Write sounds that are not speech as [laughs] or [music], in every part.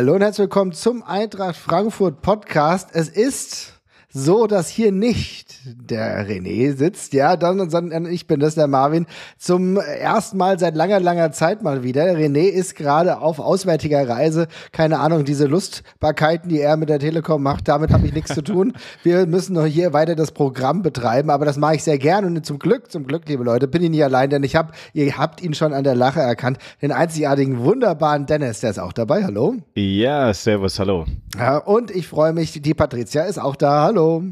Hallo und herzlich willkommen zum Eintracht Frankfurt Podcast. Es ist so dass hier nicht der René sitzt, ja, dann, sondern ich bin das, der Marvin, zum ersten Mal seit langer, langer Zeit mal wieder. René ist gerade auf auswärtiger Reise, keine Ahnung, diese Lustbarkeiten, die er mit der Telekom macht, damit habe ich nichts zu tun. [laughs] Wir müssen noch hier weiter das Programm betreiben, aber das mache ich sehr gerne. und zum Glück, zum Glück, liebe Leute, bin ich nicht allein, denn ich habe, ihr habt ihn schon an der Lache erkannt, den einzigartigen, wunderbaren Dennis, der ist auch dabei, hallo. Ja, servus, hallo. Ja, und ich freue mich, die Patricia ist auch da, hallo. Hallo.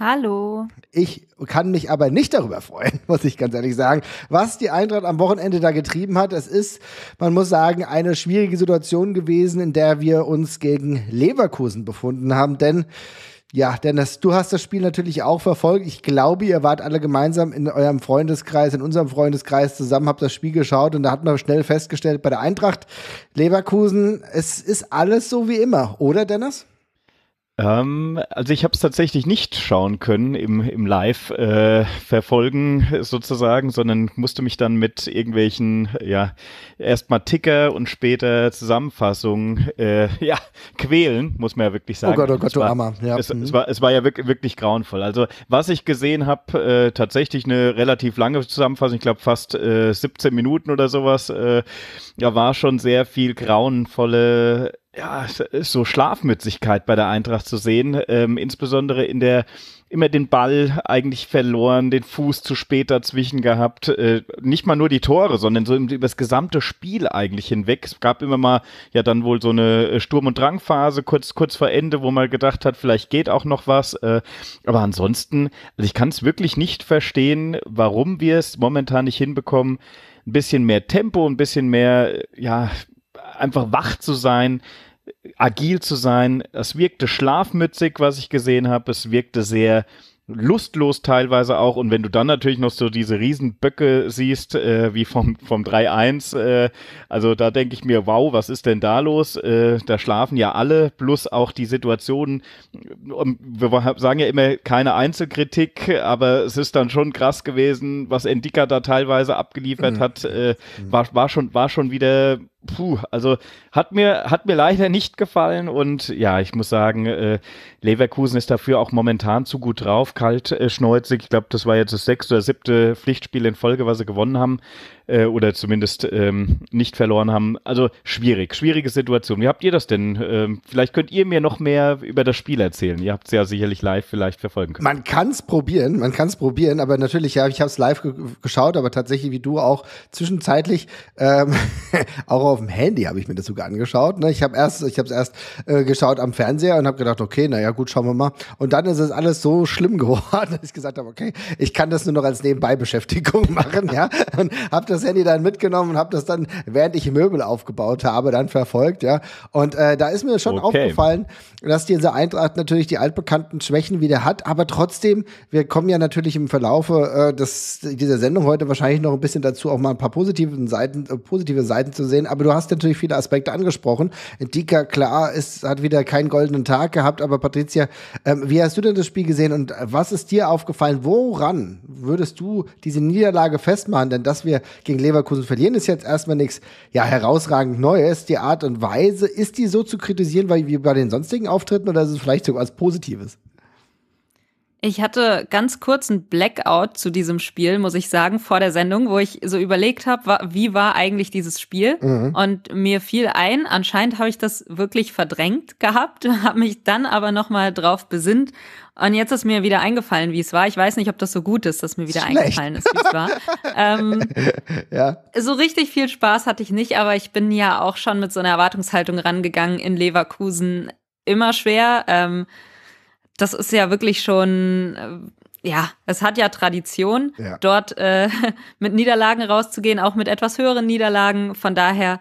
Hallo. Ich kann mich aber nicht darüber freuen, [laughs] muss ich ganz ehrlich sagen, was die Eintracht am Wochenende da getrieben hat. Es ist, man muss sagen, eine schwierige Situation gewesen, in der wir uns gegen Leverkusen befunden haben, denn ja, Dennis, du hast das Spiel natürlich auch verfolgt. Ich glaube, ihr wart alle gemeinsam in eurem Freundeskreis, in unserem Freundeskreis zusammen, habt das Spiel geschaut und da hat man schnell festgestellt, bei der Eintracht Leverkusen, es ist alles so wie immer, oder Dennis? Ähm, also ich habe es tatsächlich nicht schauen können im, im Live äh, verfolgen sozusagen, sondern musste mich dann mit irgendwelchen, ja, erstmal Ticker und später Zusammenfassungen, äh, [laughs] ja, quälen, muss man ja wirklich oh sagen. Oh Gott, oh Gott, du war, Armer. Ja. Es, es, mhm. war, es war ja wirklich, wirklich grauenvoll. Also was ich gesehen habe, äh, tatsächlich eine relativ lange Zusammenfassung, ich glaube fast äh, 17 Minuten oder sowas, äh, ja, war schon sehr viel grauenvolle ja, so Schlafmützigkeit bei der Eintracht zu sehen, ähm, insbesondere in der immer den Ball eigentlich verloren, den Fuß zu spät dazwischen gehabt, äh, nicht mal nur die Tore, sondern so über das gesamte Spiel eigentlich hinweg. Es gab immer mal ja dann wohl so eine äh, Sturm- und Drangphase kurz kurz vor Ende, wo man gedacht hat, vielleicht geht auch noch was, äh, aber ansonsten, also ich kann es wirklich nicht verstehen, warum wir es momentan nicht hinbekommen, ein bisschen mehr Tempo, ein bisschen mehr ja einfach wach zu sein, agil zu sein. Es wirkte schlafmützig, was ich gesehen habe. Es wirkte sehr lustlos teilweise auch. Und wenn du dann natürlich noch so diese Riesenböcke siehst, äh, wie vom, vom 3-1, äh, also da denke ich mir, wow, was ist denn da los? Äh, da schlafen ja alle, plus auch die Situationen. Ähm, wir sagen ja immer keine Einzelkritik, aber es ist dann schon krass gewesen, was Endika da teilweise abgeliefert mhm. hat. Äh, mhm. war, war, schon, war schon wieder puh, also hat mir, hat mir leider nicht gefallen und ja, ich muss sagen, äh, Leverkusen ist dafür auch momentan zu gut drauf, kalt, äh, schneuzig. Ich glaube, das war jetzt das sechste oder siebte Pflichtspiel in Folge, was sie gewonnen haben äh, oder zumindest ähm, nicht verloren haben. Also schwierig, schwierige Situation. Wie habt ihr das denn? Ähm, vielleicht könnt ihr mir noch mehr über das Spiel erzählen. Ihr habt es ja sicherlich live vielleicht verfolgen können. Man kann es probieren, man kann es probieren, aber natürlich, ja, ich habe es live ge geschaut, aber tatsächlich wie du auch zwischenzeitlich ähm, [laughs] auch auf dem Handy habe ich mir das sogar angeschaut. Ne? Ich habe erst, ich habe es erst äh, geschaut am Fernseher und habe gedacht, okay, naja, gut, schauen wir mal. Und dann ist es alles so schlimm [laughs] geworden, dass ich gesagt habe, okay, ich kann das nur noch als Nebenbeibeschäftigung [laughs] machen, ja, und habe das das Handy dann mitgenommen und habe das dann, während ich Möbel aufgebaut habe, dann verfolgt, ja. Und äh, da ist mir schon okay. aufgefallen, dass diese Eintracht natürlich die altbekannten Schwächen wieder hat, aber trotzdem, wir kommen ja natürlich im Verlaufe äh, des, dieser Sendung heute wahrscheinlich noch ein bisschen dazu, auch mal ein paar positive Seiten, äh, positive Seiten zu sehen. Aber du hast natürlich viele Aspekte angesprochen. Dika, klar, ist, hat wieder keinen goldenen Tag gehabt, aber Patricia, ähm, wie hast du denn das Spiel gesehen und was ist dir aufgefallen? Woran würdest du diese Niederlage festmachen? Denn dass wir gegen Leverkusen verlieren, ist jetzt erstmal nichts ja, herausragend Neues. Die Art und Weise, ist die so zu kritisieren, weil wie bei den sonstigen Auftritten oder ist es vielleicht sogar was Positives? Ich hatte ganz kurz einen Blackout zu diesem Spiel, muss ich sagen, vor der Sendung, wo ich so überlegt habe, wie war eigentlich dieses Spiel? Mhm. Und mir fiel ein, anscheinend habe ich das wirklich verdrängt gehabt, [laughs] habe mich dann aber nochmal drauf besinnt. Und jetzt ist mir wieder eingefallen, wie es war. Ich weiß nicht, ob das so gut ist, dass mir wieder Schlecht. eingefallen ist, wie es war. [laughs] ähm, ja. So richtig viel Spaß hatte ich nicht, aber ich bin ja auch schon mit so einer Erwartungshaltung rangegangen in Leverkusen. Immer schwer. Ähm, das ist ja wirklich schon, äh, ja, es hat ja Tradition, ja. dort äh, [laughs] mit Niederlagen rauszugehen, auch mit etwas höheren Niederlagen. Von daher,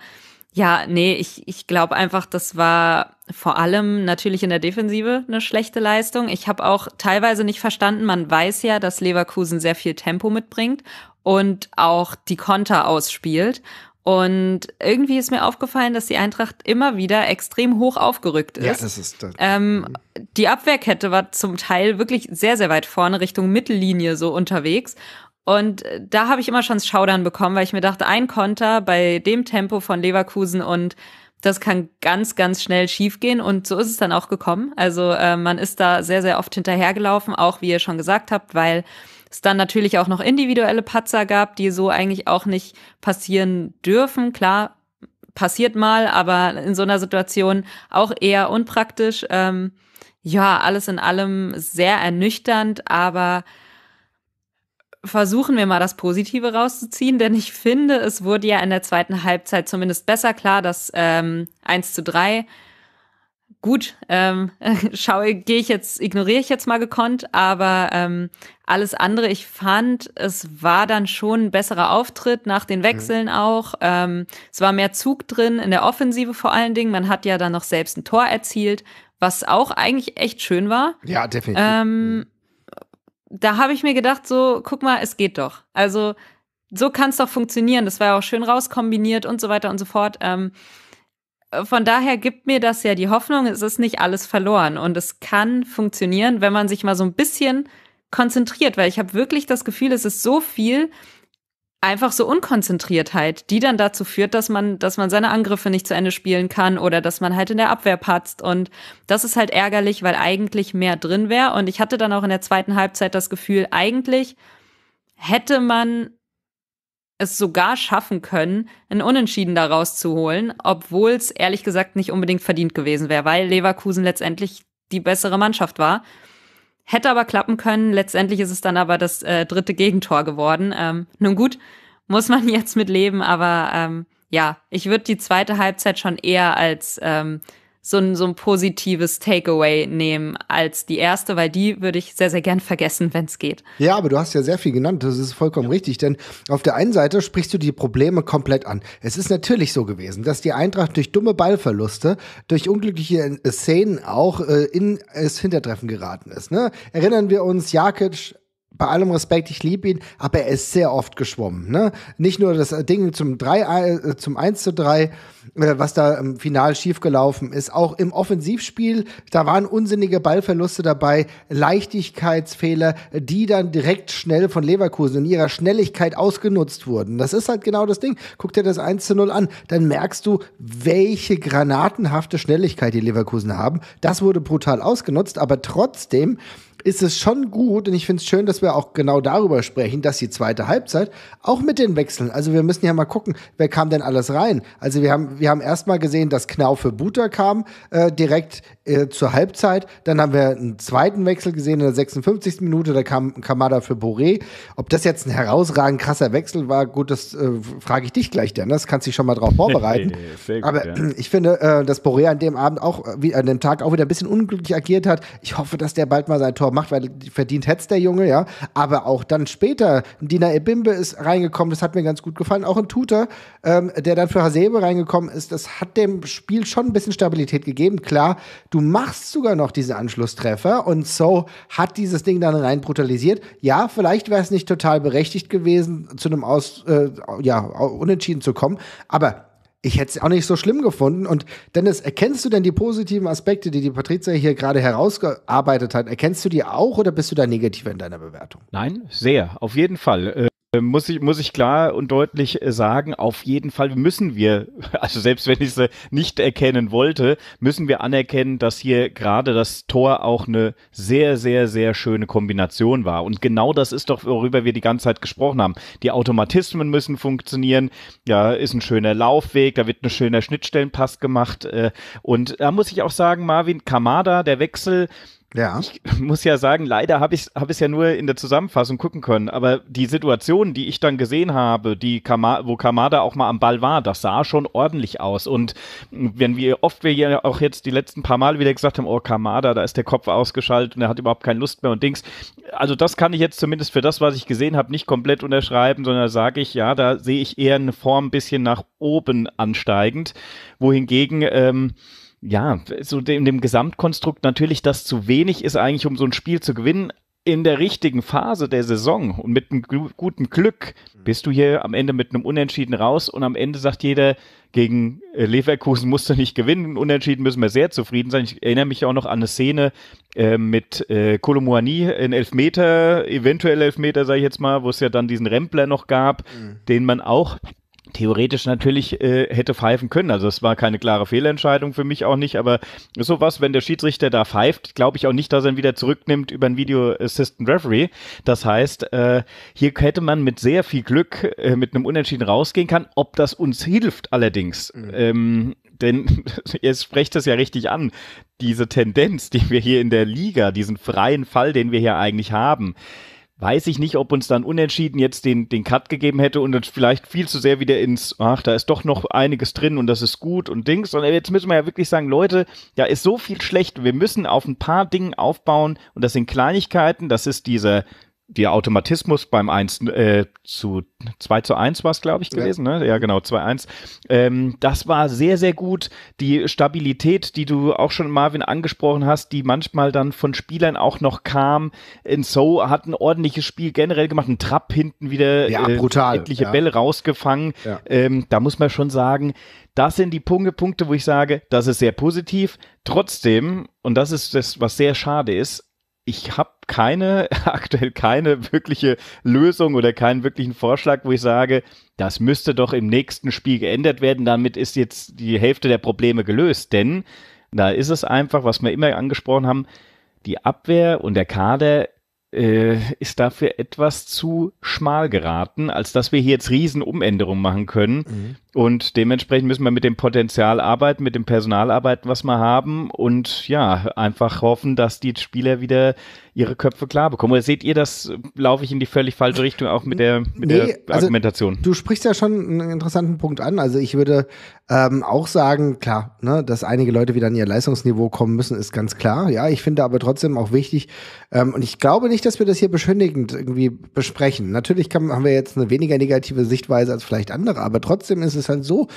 ja, nee, ich, ich glaube einfach, das war vor allem natürlich in der Defensive eine schlechte Leistung. Ich habe auch teilweise nicht verstanden, man weiß ja, dass Leverkusen sehr viel Tempo mitbringt und auch die Konter ausspielt. Und irgendwie ist mir aufgefallen, dass die Eintracht immer wieder extrem hoch aufgerückt ist. Ja, das ist das. Ähm, mhm. die Abwehrkette war zum Teil wirklich sehr, sehr weit vorne Richtung Mittellinie so unterwegs. Und äh, da habe ich immer schon Schaudern bekommen, weil ich mir dachte, ein Konter bei dem Tempo von Leverkusen und das kann ganz, ganz schnell schiefgehen Und so ist es dann auch gekommen. Also äh, man ist da sehr, sehr oft hinterhergelaufen, auch wie ihr schon gesagt habt, weil es dann natürlich auch noch individuelle Patzer gab, die so eigentlich auch nicht passieren dürfen. Klar, passiert mal, aber in so einer Situation auch eher unpraktisch. Ähm, ja, alles in allem sehr ernüchternd, aber versuchen wir mal das Positive rauszuziehen, denn ich finde, es wurde ja in der zweiten Halbzeit zumindest besser klar, dass ähm, 1 zu 3 gut, ähm, [laughs] schaue, gehe ich jetzt, ignoriere ich jetzt mal gekonnt, aber ähm, alles andere, ich fand, es war dann schon ein besserer Auftritt nach den mhm. Wechseln mhm. auch. Ähm, es war mehr Zug drin, in der Offensive vor allen Dingen. Man hat ja dann noch selbst ein Tor erzielt, was auch eigentlich echt schön war. Ja, definitiv. Ähm, mhm. da habe ich mir gedacht, so, guck mal, es geht doch. Also, so kann es doch funktionieren. Das war ja auch schön rauskombiniert und so weiter und so fort. Ähm, von daher gibt mir das ja die Hoffnung, es ist nicht alles verloren und es kann funktionieren, wenn man sich mal so ein bisschen konzentriert, weil ich habe wirklich das Gefühl, es ist so viel einfach so Unkonzentriertheit, die dann dazu führt, dass man, dass man seine Angriffe nicht zu Ende spielen kann oder dass man halt in der Abwehr patzt und das ist halt ärgerlich, weil eigentlich mehr drin wäre und ich hatte dann auch in der zweiten Halbzeit das Gefühl, eigentlich hätte man es sogar schaffen können, ein Unentschieden daraus zu holen, obwohl es ehrlich gesagt nicht unbedingt verdient gewesen wäre, weil Leverkusen letztendlich die bessere Mannschaft war. Hätte aber klappen können. Letztendlich ist es dann aber das äh, dritte Gegentor geworden. Ähm, nun gut, muss man [laughs] jetzt mit leben, aber ähm, ja, ich würde die zweite Halbzeit schon eher als ähm, so ein, so ein positives Takeaway nehmen als die erste, weil die würde ich sehr, sehr gern vergessen, wenn es geht. Ja, aber du hast ja sehr viel genannt, das ist vollkommen ja. richtig, denn auf der einen Seite sprichst du die Probleme komplett an. Es ist natürlich so gewesen, dass die Eintracht durch dumme Ballverluste, durch unglückliche Szenen auch äh, in das Hintertreffen geraten ist. Ne? Erinnern wir uns, Jakic bei allem Respekt, ich liebe ihn, aber er ist sehr oft geschwommen. Ne? Nicht nur das Ding zum, 3, äh, zum 1 zu 3, äh, was da im Final schiefgelaufen ist, auch im Offensivspiel, da waren unsinnige Ballverluste dabei, Leichtigkeitsfehler, die dann direkt schnell von Leverkusen in ihrer Schnelligkeit ausgenutzt wurden. Das ist halt genau das Ding. Guck dir das 1 zu 0 an, dann merkst du, welche granatenhafte Schnelligkeit die Leverkusen haben. Das wurde brutal ausgenutzt, aber trotzdem ist es schon gut und ich finde es schön, dass wir auch genau darüber sprechen, dass die zweite Halbzeit auch mit den Wechseln, also wir müssen ja mal gucken, wer kam denn alles rein. Also wir haben, wir haben erstmal gesehen, dass Knaufe Buter kam, äh, direkt äh, zur Halbzeit. Dann haben wir einen zweiten Wechsel gesehen in der 56. Minute. Da kam Kamada für Boré. Ob das jetzt ein herausragend krasser Wechsel war, gut, das äh, frage ich dich gleich, Dennis. Kannst dich schon mal drauf [laughs] vorbereiten. gut, Aber ja. Äh, ich finde, äh, dass Boré an dem Abend auch, äh, wie, an dem Tag auch wieder ein bisschen unglücklich agiert hat. Ich hoffe, dass der bald mal sein Tor macht, weil verdient hätte der Junge, ja. Aber auch dann später, Dina Ebimbe ist reingekommen. Das hat mir ganz gut gefallen. Auch ein Tutor, ähm, der dann für Hasebe reingekommen ist. Das hat dem Spiel schon ein bisschen Stabilität gegeben. Klar, du Du machst sogar noch diese Anschlusstreffer und so hat dieses Ding dann rein brutalisiert. Ja, vielleicht wäre es nicht total berechtigt gewesen, zu einem Aus, äh, ja, Unentschieden zu kommen, aber ich hätte es auch nicht so schlimm gefunden. Und Dennis, erkennst du denn die positiven Aspekte, die die Patrizia hier gerade herausgearbeitet hat? Erkennst du die auch oder bist du da negativer in deiner Bewertung? Nein, sehr, auf jeden Fall. Äh, äh, muss ich, muss ich klar und deutlich äh, sagen, auf jeden Fall müssen wir, [laughs] also selbst wenn ich sie äh, nicht erkennen wollte, müssen wir anerkennen, dass hier gerade das Tor auch eine sehr, sehr, sehr schöne Kombination war. Und genau das ist doch, worüber wir die ganze Zeit gesprochen haben. Die Automatismen müssen funktionieren. Ja, ist ein schöner Laufweg, da wird ein schöner Schnittstellenpass gemacht. Und da muss ich auch sagen, Marvin Kamada, der Wechsel, ja. Ich muss ja sagen, leider habe ich hab es ja nur in der Zusammenfassung gucken können, aber die Situation, die ich dann gesehen habe, die Kama, wo Kamada auch mal am Ball war, das sah schon ordentlich aus. Und wenn wir oft wir ja auch jetzt die letzten paar Mal wieder gesagt haben, oh Kamada, da ist der Kopf ausgeschaltet und er hat überhaupt keine Lust mehr und Dings. Also das kann ich jetzt zumindest für das, was ich gesehen habe, nicht komplett unterschreiben, sondern sage ich, ja, da sehe ich eher eine Form ein bisschen nach oben ansteigend, wohingegen ähm, ja, so in dem Gesamtkonstrukt natürlich das zu wenig ist eigentlich, um so ein Spiel zu gewinnen. In der richtigen Phase der Saison und mit einem guten Glück bist du hier am Ende mit einem Unentschieden raus und am Ende sagt jeder, gegen äh, Leverkusen musst du nicht gewinnen. Unentschieden müssen wir sehr zufrieden sein. Ich erinnere mich auch noch an eine Szene äh, mit äh, Kolomoani in Elfmeter, eventuell Elfmeter, sage ich jetzt mal, wo es ja dann diesen Rempler noch gab, mhm. den man auch theoretisch natürlich äh, hätte pfeifen können. Also es war keine klare Fehlentscheidung für mich auch nicht, aber sowas, wenn der Schiedsrichter da pfeift, glaube ich auch nicht, dass er ihn wieder zurücknimmt über ein Video Assistant Referee. Das heißt, äh, hier hätte man mit sehr viel Glück äh, mit einem Unentschieden rausgehen kann. Ob das uns hilft allerdings, mhm. ähm, [laughs] denn [laughs] ihr sprecht es ja richtig an, diese Tendenz, die wir hier in der Liga, diesen freien Fall, den wir hier eigentlich haben, weiß ich nicht, ob uns dann unentschieden jetzt den, den Cut gegeben hätte und uns vielleicht viel zu sehr wieder ins, ach, da ist doch noch einiges drin und das ist gut und Dings, sondern jetzt müssen wir ja wirklich sagen, Leute, da ist so viel schlecht, wir müssen auf ein paar Dingen aufbauen und das sind Kleinigkeiten, das ist dieser der Automatismus beim 1 äh, zu 2 zu 1 war es, glaube ich, gewesen. Ja. Ne? ja, genau, 2-1. Ähm, das war sehr, sehr gut. Die Stabilität, die du auch schon, Marvin, angesprochen hast, die manchmal dann von Spielern auch noch kam. In So hat ein ordentliches Spiel generell gemacht, ein Trapp hinten wieder ja, äh, brutal, etliche ja. Bälle rausgefangen. Ja. Ähm, da muss man schon sagen, das sind die Punkte, Punkte, wo ich sage, das ist sehr positiv. Trotzdem, und das ist das, was sehr schade ist, ich habe keine, [laughs] aktuell keine wirkliche Lösung oder keinen wirklichen Vorschlag, wo ich sage, das müsste doch im nächsten Spiel geändert werden, damit ist jetzt die Hälfte der Probleme gelöst. Denn da ist es einfach, was wir immer angesprochen haben, die Abwehr und der Kader äh, ist dafür etwas zu schmal geraten, als dass wir hier jetzt riesen Umänderungen machen können. Mhm. Und dementsprechend müssen wir mit dem Potenzial arbeiten, mit dem Personal arbeiten, was wir haben und ja, einfach hoffen, dass die Spieler wieder ihre Köpfe klar bekommen. Oder seht ihr das, laufe ich in die völlig falsche Richtung auch mit der, mit nee, der also Argumentation? Also, du sprichst ja schon einen interessanten Punkt an. Also ich würde ähm, auch sagen, klar, ne, dass einige Leute wieder an ihr Leistungsniveau kommen müssen, ist ganz klar. Ja, ich finde aber trotzdem auch wichtig, ähm, und ich glaube nicht, dass wir das hier beschönigend irgendwie besprechen. Natürlich kann, haben wir jetzt eine weniger negative Sichtweise als vielleicht andere, aber trotzdem ist es halt so,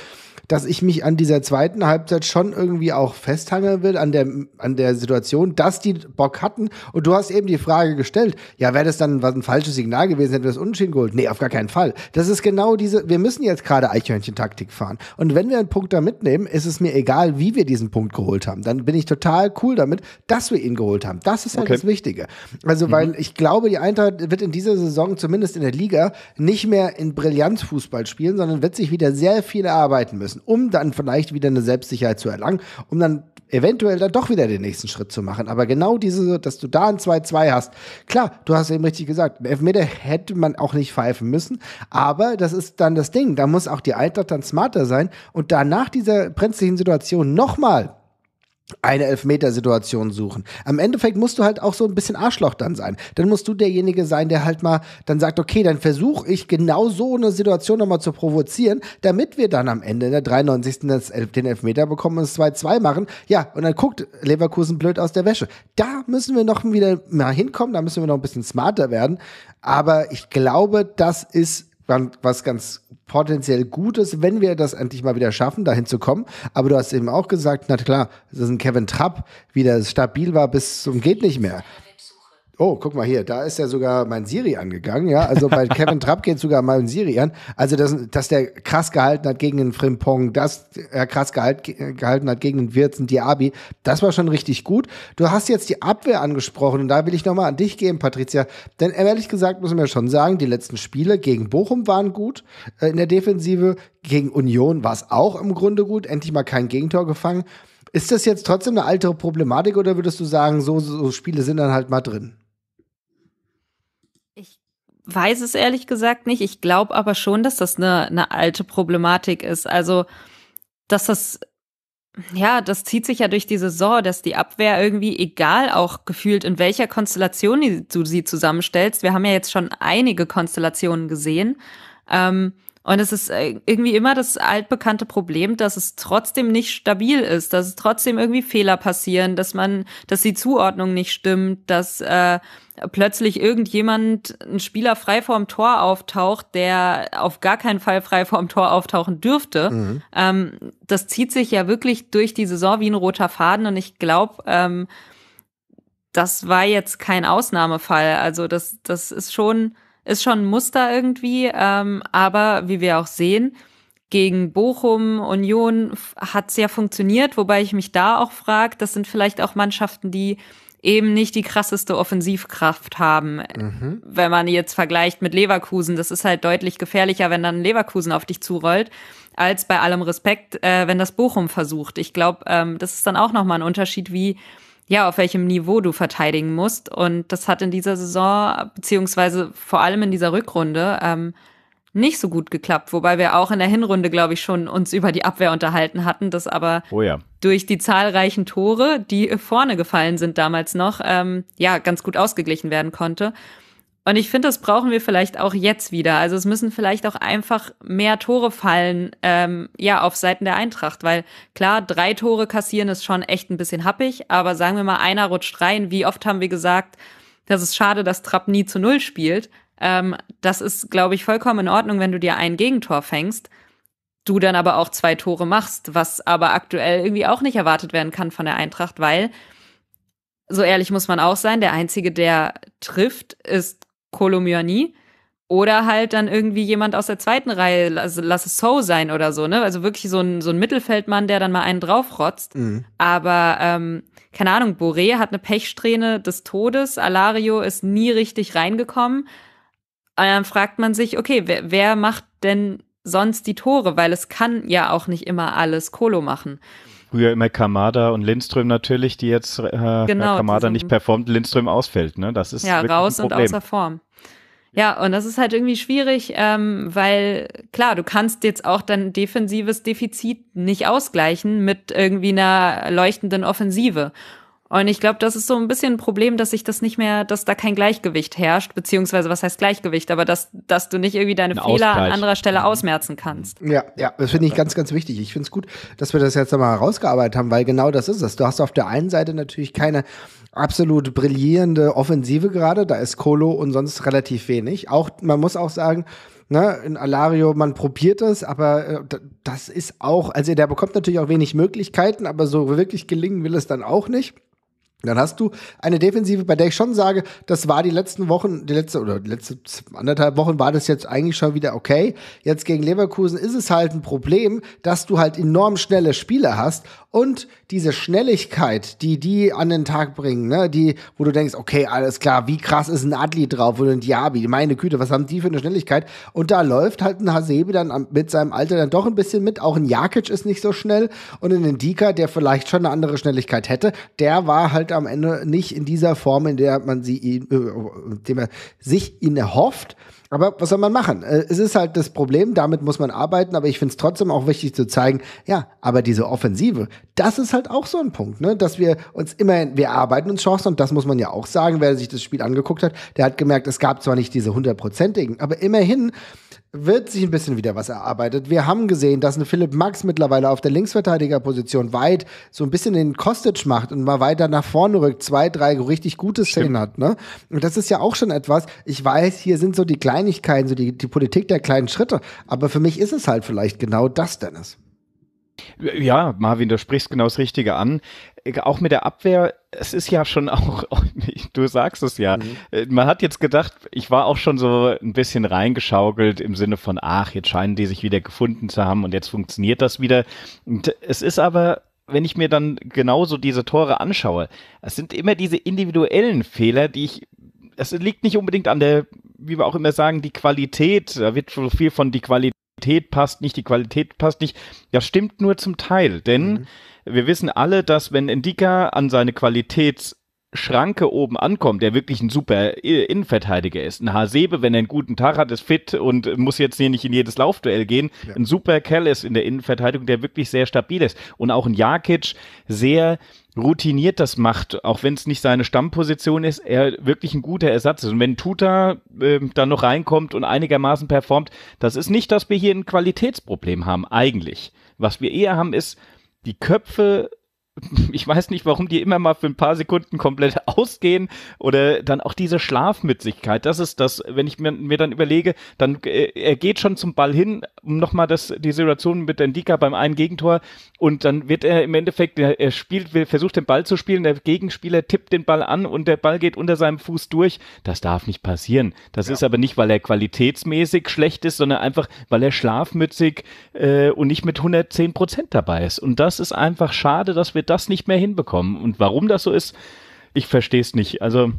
dass ich mich an dieser zweiten Halbzeit schon irgendwie auch festhangeln will, an der, an der Situation, dass die Bock hatten. Und du hast eben die Frage gestellt, ja, wäre das dann was ein falsches Signal gewesen, hätten wir das Unentschieden geholt? Nee, auf gar keinen Fall. Das ist genau diese, wir müssen jetzt gerade Eichhörnchen-Taktik fahren. Und wenn wir einen Punkt da mitnehmen, ist es mir egal, wie wir diesen Punkt geholt haben. Dann bin ich total cool damit, dass wir ihn geholt haben. Das ist halt okay. das Wichtige. Also, mhm. weil ich glaube, die Eintracht wird in dieser Saison, zumindest in der Liga, nicht mehr in Brillanzfußball spielen, sondern wird sich wieder sehr viel erarbeiten müssen müssen, um dann vielleicht wieder eine Selbstsicherheit zu erlangen, um dann eventuell dann doch wieder den nächsten Schritt zu machen. Aber genau diese, dass du da ein 2-2 hast. Klar, du hast eben richtig gesagt, Elfmeter hätte man auch nicht pfeifen müssen, aber das ist dann das Ding. Da muss auch die Eintracht dann smarter sein und danach dieser brenzlichen Situation nochmal eine Elfmetersituation suchen. Am Endeffekt musst du halt auch so ein bisschen Arschloch dann sein. Dann musst du derjenige sein, der halt mal dann sagt, okay, dann versuche ich genau so eine Situation nochmal zu provozieren, damit wir dann am Ende in der 93. den Elfmeter bekommen und es 2-2 machen. Ja, und dann guckt Leverkusen blöd aus der Wäsche. Da müssen wir noch wieder mal hinkommen, da müssen wir noch ein bisschen smarter werden. Aber ich glaube, das ist was ganz potenziell Gutes, wenn wir das endlich mal wieder schaffen, dahin zu kommen. Aber du hast eben auch gesagt, na klar, das ist ein Kevin Trapp, wie der stabil war bis zum geht nicht mehr. Oh, guck mal hier, da ist ja sogar mein Siri angegangen, ja. Also bei [laughs] Kevin Trapp geht sogar mein Siri an. Also, dass, dass der krass gehalten hat gegen den Frimpong, dass er krass gehalt, gehalten hat gegen den Wirzen und Diaby, das war schon richtig gut. Du hast jetzt die Abwehr angesprochen und da will ich nochmal an dich gehen, Patricia. Denn ehrlich gesagt müssen wir schon sagen, die letzten Spiele gegen Bochum waren gut äh, in der Defensive, gegen Union war es auch im Grunde gut, endlich mal kein Gegentor gefangen. Ist das jetzt trotzdem eine alte Problematik oder würdest du sagen, so, so Spiele sind dann halt mal drin? weiß es ehrlich gesagt nicht. Ich glaube aber schon, dass das eine, eine alte Problematik ist. Also, dass das, ja, das zieht sich ja durch die Saison, dass die Abwehr irgendwie, egal auch gefühlt, in welcher Konstellation du sie zusammenstellst, wir haben ja jetzt schon einige Konstellationen gesehen. Ähm, und es ist äh, irgendwie immer das altbekannte Problem, dass es trotzdem nicht stabil ist, dass es trotzdem irgendwie Fehler passieren, dass man, dass die Zuordnung nicht stimmt, dass äh, plötzlich irgendjemand, ein Spieler frei vorm Tor auftaucht, der auf gar keinen Fall frei vorm Tor auftauchen dürfte. Mhm. Ähm, das zieht sich ja wirklich durch die Saison wie ein roter Faden und ich glaube, ähm, das war jetzt kein Ausnahmefall. Also das, das ist schon, ist schon ein Muster irgendwie. Ähm, aber wie wir auch sehen, gegen Bochum, Union hat's ja funktioniert, wobei ich mich da auch frage, das sind vielleicht auch Mannschaften, die eben nicht die krasseste Offensivkraft haben. Mhm. Wenn man jetzt vergleicht mit Leverkusen, das ist halt deutlich gefährlicher, wenn dann Leverkusen auf dich zurollt, als bei allem Respekt, äh, wenn das Bochum versucht. Ich glaube, ähm, das ist dann auch nochmal ein Unterschied, wie ja, auf welchem Niveau du verteidigen musst. Und das hat in dieser Saison, beziehungsweise vor allem in dieser Rückrunde, ähm, nicht so gut geklappt, wobei wir auch in der Hinrunde, glaube ich, schon uns über die Abwehr unterhalten hatten, das aber oh ja. durch die zahlreichen Tore, die vorne gefallen sind damals noch, ähm, ja, ganz gut ausgeglichen werden konnte. Und ich finde, das brauchen wir vielleicht auch jetzt wieder. Also es müssen vielleicht auch einfach mehr Tore fallen, ähm, ja, auf Seiten der Eintracht, weil klar, drei Tore kassieren ist schon echt ein bisschen happig, aber sagen wir mal, einer rutscht rein. Wie oft haben wir gesagt, das ist schade, dass Trapp nie zu Null spielt. Ähm, das ist, glaube ich, vollkommen in Ordnung, wenn du dir ein Gegentor fängst, du dann aber auch zwei Tore machst, was aber aktuell irgendwie auch nicht erwartet werden kann von der Eintracht, weil, so ehrlich muss man auch sein, der Einzige, der trifft, ist Kolomyani. Oder halt dann irgendwie jemand aus der zweiten Reihe, lass, lass es So sein oder so, ne? Also wirklich so ein, so ein Mittelfeldmann, der dann mal einen draufrotzt. Mhm. Aber ähm, keine Ahnung, Boré hat eine Pechsträhne des Todes, Alario ist nie richtig reingekommen. Und dann fragt man sich, okay, wer, wer macht denn sonst die Tore? Weil es kann ja auch nicht immer alles Kolo machen früher immer Kamada und Lindström natürlich, die jetzt äh, genau, Kamada nicht performt, Lindström ausfällt. Ne? Das ist ja raus und außer Form. Ja, und das ist halt irgendwie schwierig, ähm, weil klar, du kannst jetzt auch dein defensives Defizit nicht ausgleichen mit irgendwie einer leuchtenden Offensive. Und ich glaube, das ist so ein bisschen ein Problem, dass sich das nicht mehr, dass da kein Gleichgewicht herrscht, beziehungsweise was heißt Gleichgewicht, aber dass, dass du nicht irgendwie deine ein Fehler Ausgleich. an anderer Stelle mhm. ausmerzen kannst. Ja, ja, das finde ich ganz, ganz wichtig. Ich finde es gut, dass wir das jetzt nochmal herausgearbeitet haben, weil genau das ist es. Du hast auf der einen Seite natürlich keine absolut brillierende Offensive gerade, da ist Colo und sonst relativ wenig. Auch, man muss auch sagen, ne, in Alario, man probiert es, aber äh, das ist auch, also der bekommt natürlich auch wenig Möglichkeiten, aber so wirklich gelingen will es dann auch nicht. Dann hast du eine Defensive, bei der ich schon sage, das war die letzten Wochen, die letzte oder die letzte anderthalb Wochen war das jetzt eigentlich schon wieder okay. Jetzt gegen Leverkusen ist es halt ein Problem, dass du halt enorm schnelle Spieler hast und diese Schnelligkeit, die die an den Tag bringen, ne, die, wo du denkst, okay, alles klar, wie krass ist ein Adli drauf oder ein Diaby, meine Güte, was haben die für eine Schnelligkeit? Und da läuft halt ein Hasebe dann mit seinem Alter dann doch ein bisschen mit, auch ein Jakic ist nicht so schnell und ein Indika, der vielleicht schon eine andere Schnelligkeit hätte, der war halt halt am Ende nicht in dieser Form, in der man sie, äh, man sich ihn erhofft. Aber was soll man machen? Äh, es ist halt das Problem, damit muss man arbeiten, aber ich finde es trotzdem auch wichtig zu zeigen, ja, aber diese Offensive, das ist halt auch so ein Punkt, ne? dass wir uns immerhin, wir arbeiten uns Chancen und das muss man ja auch sagen, wer sich das Spiel angeguckt hat, der hat gemerkt, es gab zwar nicht diese hundertprozentigen, aber immerhin wird sich ein bisschen wieder was erarbeitet. Wir haben gesehen, dass ein Philipp Max mittlerweile auf der Linksverteidigerposition weit so ein bisschen den Kostic macht und mal weiter nach vorne rückt, zwei, drei richtig gute Szenen hat. Ne? Und das ist ja auch schon etwas, ich weiß, hier sind so die Kleinigkeiten, so die, die Politik der kleinen Schritte, aber für mich ist es halt vielleicht genau das, Dennis. Ja, Marvin, du sprichst genau das Richtige an. Äh, auch mit der Abwehr, es ist ja schon [laughs] auch, du sagst es ja, mhm. Äh, man hat jetzt gedacht, ich war auch schon so ein bisschen reingeschaukelt im Sinne von, ach, jetzt scheinen die sich wieder gefunden zu haben und jetzt funktioniert das wieder. Und es ist aber wenn ich mir dann genauso diese Tore anschaue, es sind immer diese individuellen Fehler, die ich, es liegt nicht unbedingt an der, wie wir auch immer sagen, die Qualität, da wird so viel von die Qualität Qualität passt nicht, die Qualität passt nicht. Das stimmt nur zum Teil, denn mhm. wir wissen alle, dass wenn Endika an seine Qualität Schranke oben ankommt, der wirklich ein super äh, Innenverteidiger ist. Ein Hasebe, wenn er einen guten Tag hat, ist fit und muss jetzt hier nicht in jedes Laufduell gehen. Ja. Ein super Kell ist in der Innenverteidigung, der wirklich sehr stabil ist. Und auch ein Jakic sehr routiniert das macht, auch wenn es nicht seine Stammposition ist, er wirklich ein guter Ersatz ist. Und wenn Tuta äh, dann noch reinkommt und einigermaßen performt, das ist nicht, dass wir hier ein Qualitätsproblem haben, eigentlich. Was wir eher haben, ist, die Köpfe [laughs] ich weiß nicht, warum die immer mal für ein paar Sekunden komplett [laughs] ausgehen oder dann auch diese Schlafmützigkeit. Das ist das, wenn ich mir, mir dann überlege, dann äh, er geht schon zum Ball hin, um nochmal die Situation mit Endika beim einen Gegentor und dann wird er im Endeffekt, er, er spielt, versucht den Ball zu spielen, der Gegenspieler tippt den Ball an und der Ball geht unter seinem Fuß durch. Das darf nicht passieren. Das ja. ist aber nicht, weil er qualitätsmäßig schlecht ist, sondern einfach, weil er schlafmützig äh, und nicht mit 110 Prozent dabei ist. Und das ist einfach schade, dass wir das nicht mehr hinbekommen. Und warum das so ist, ich verstehe es nicht. Also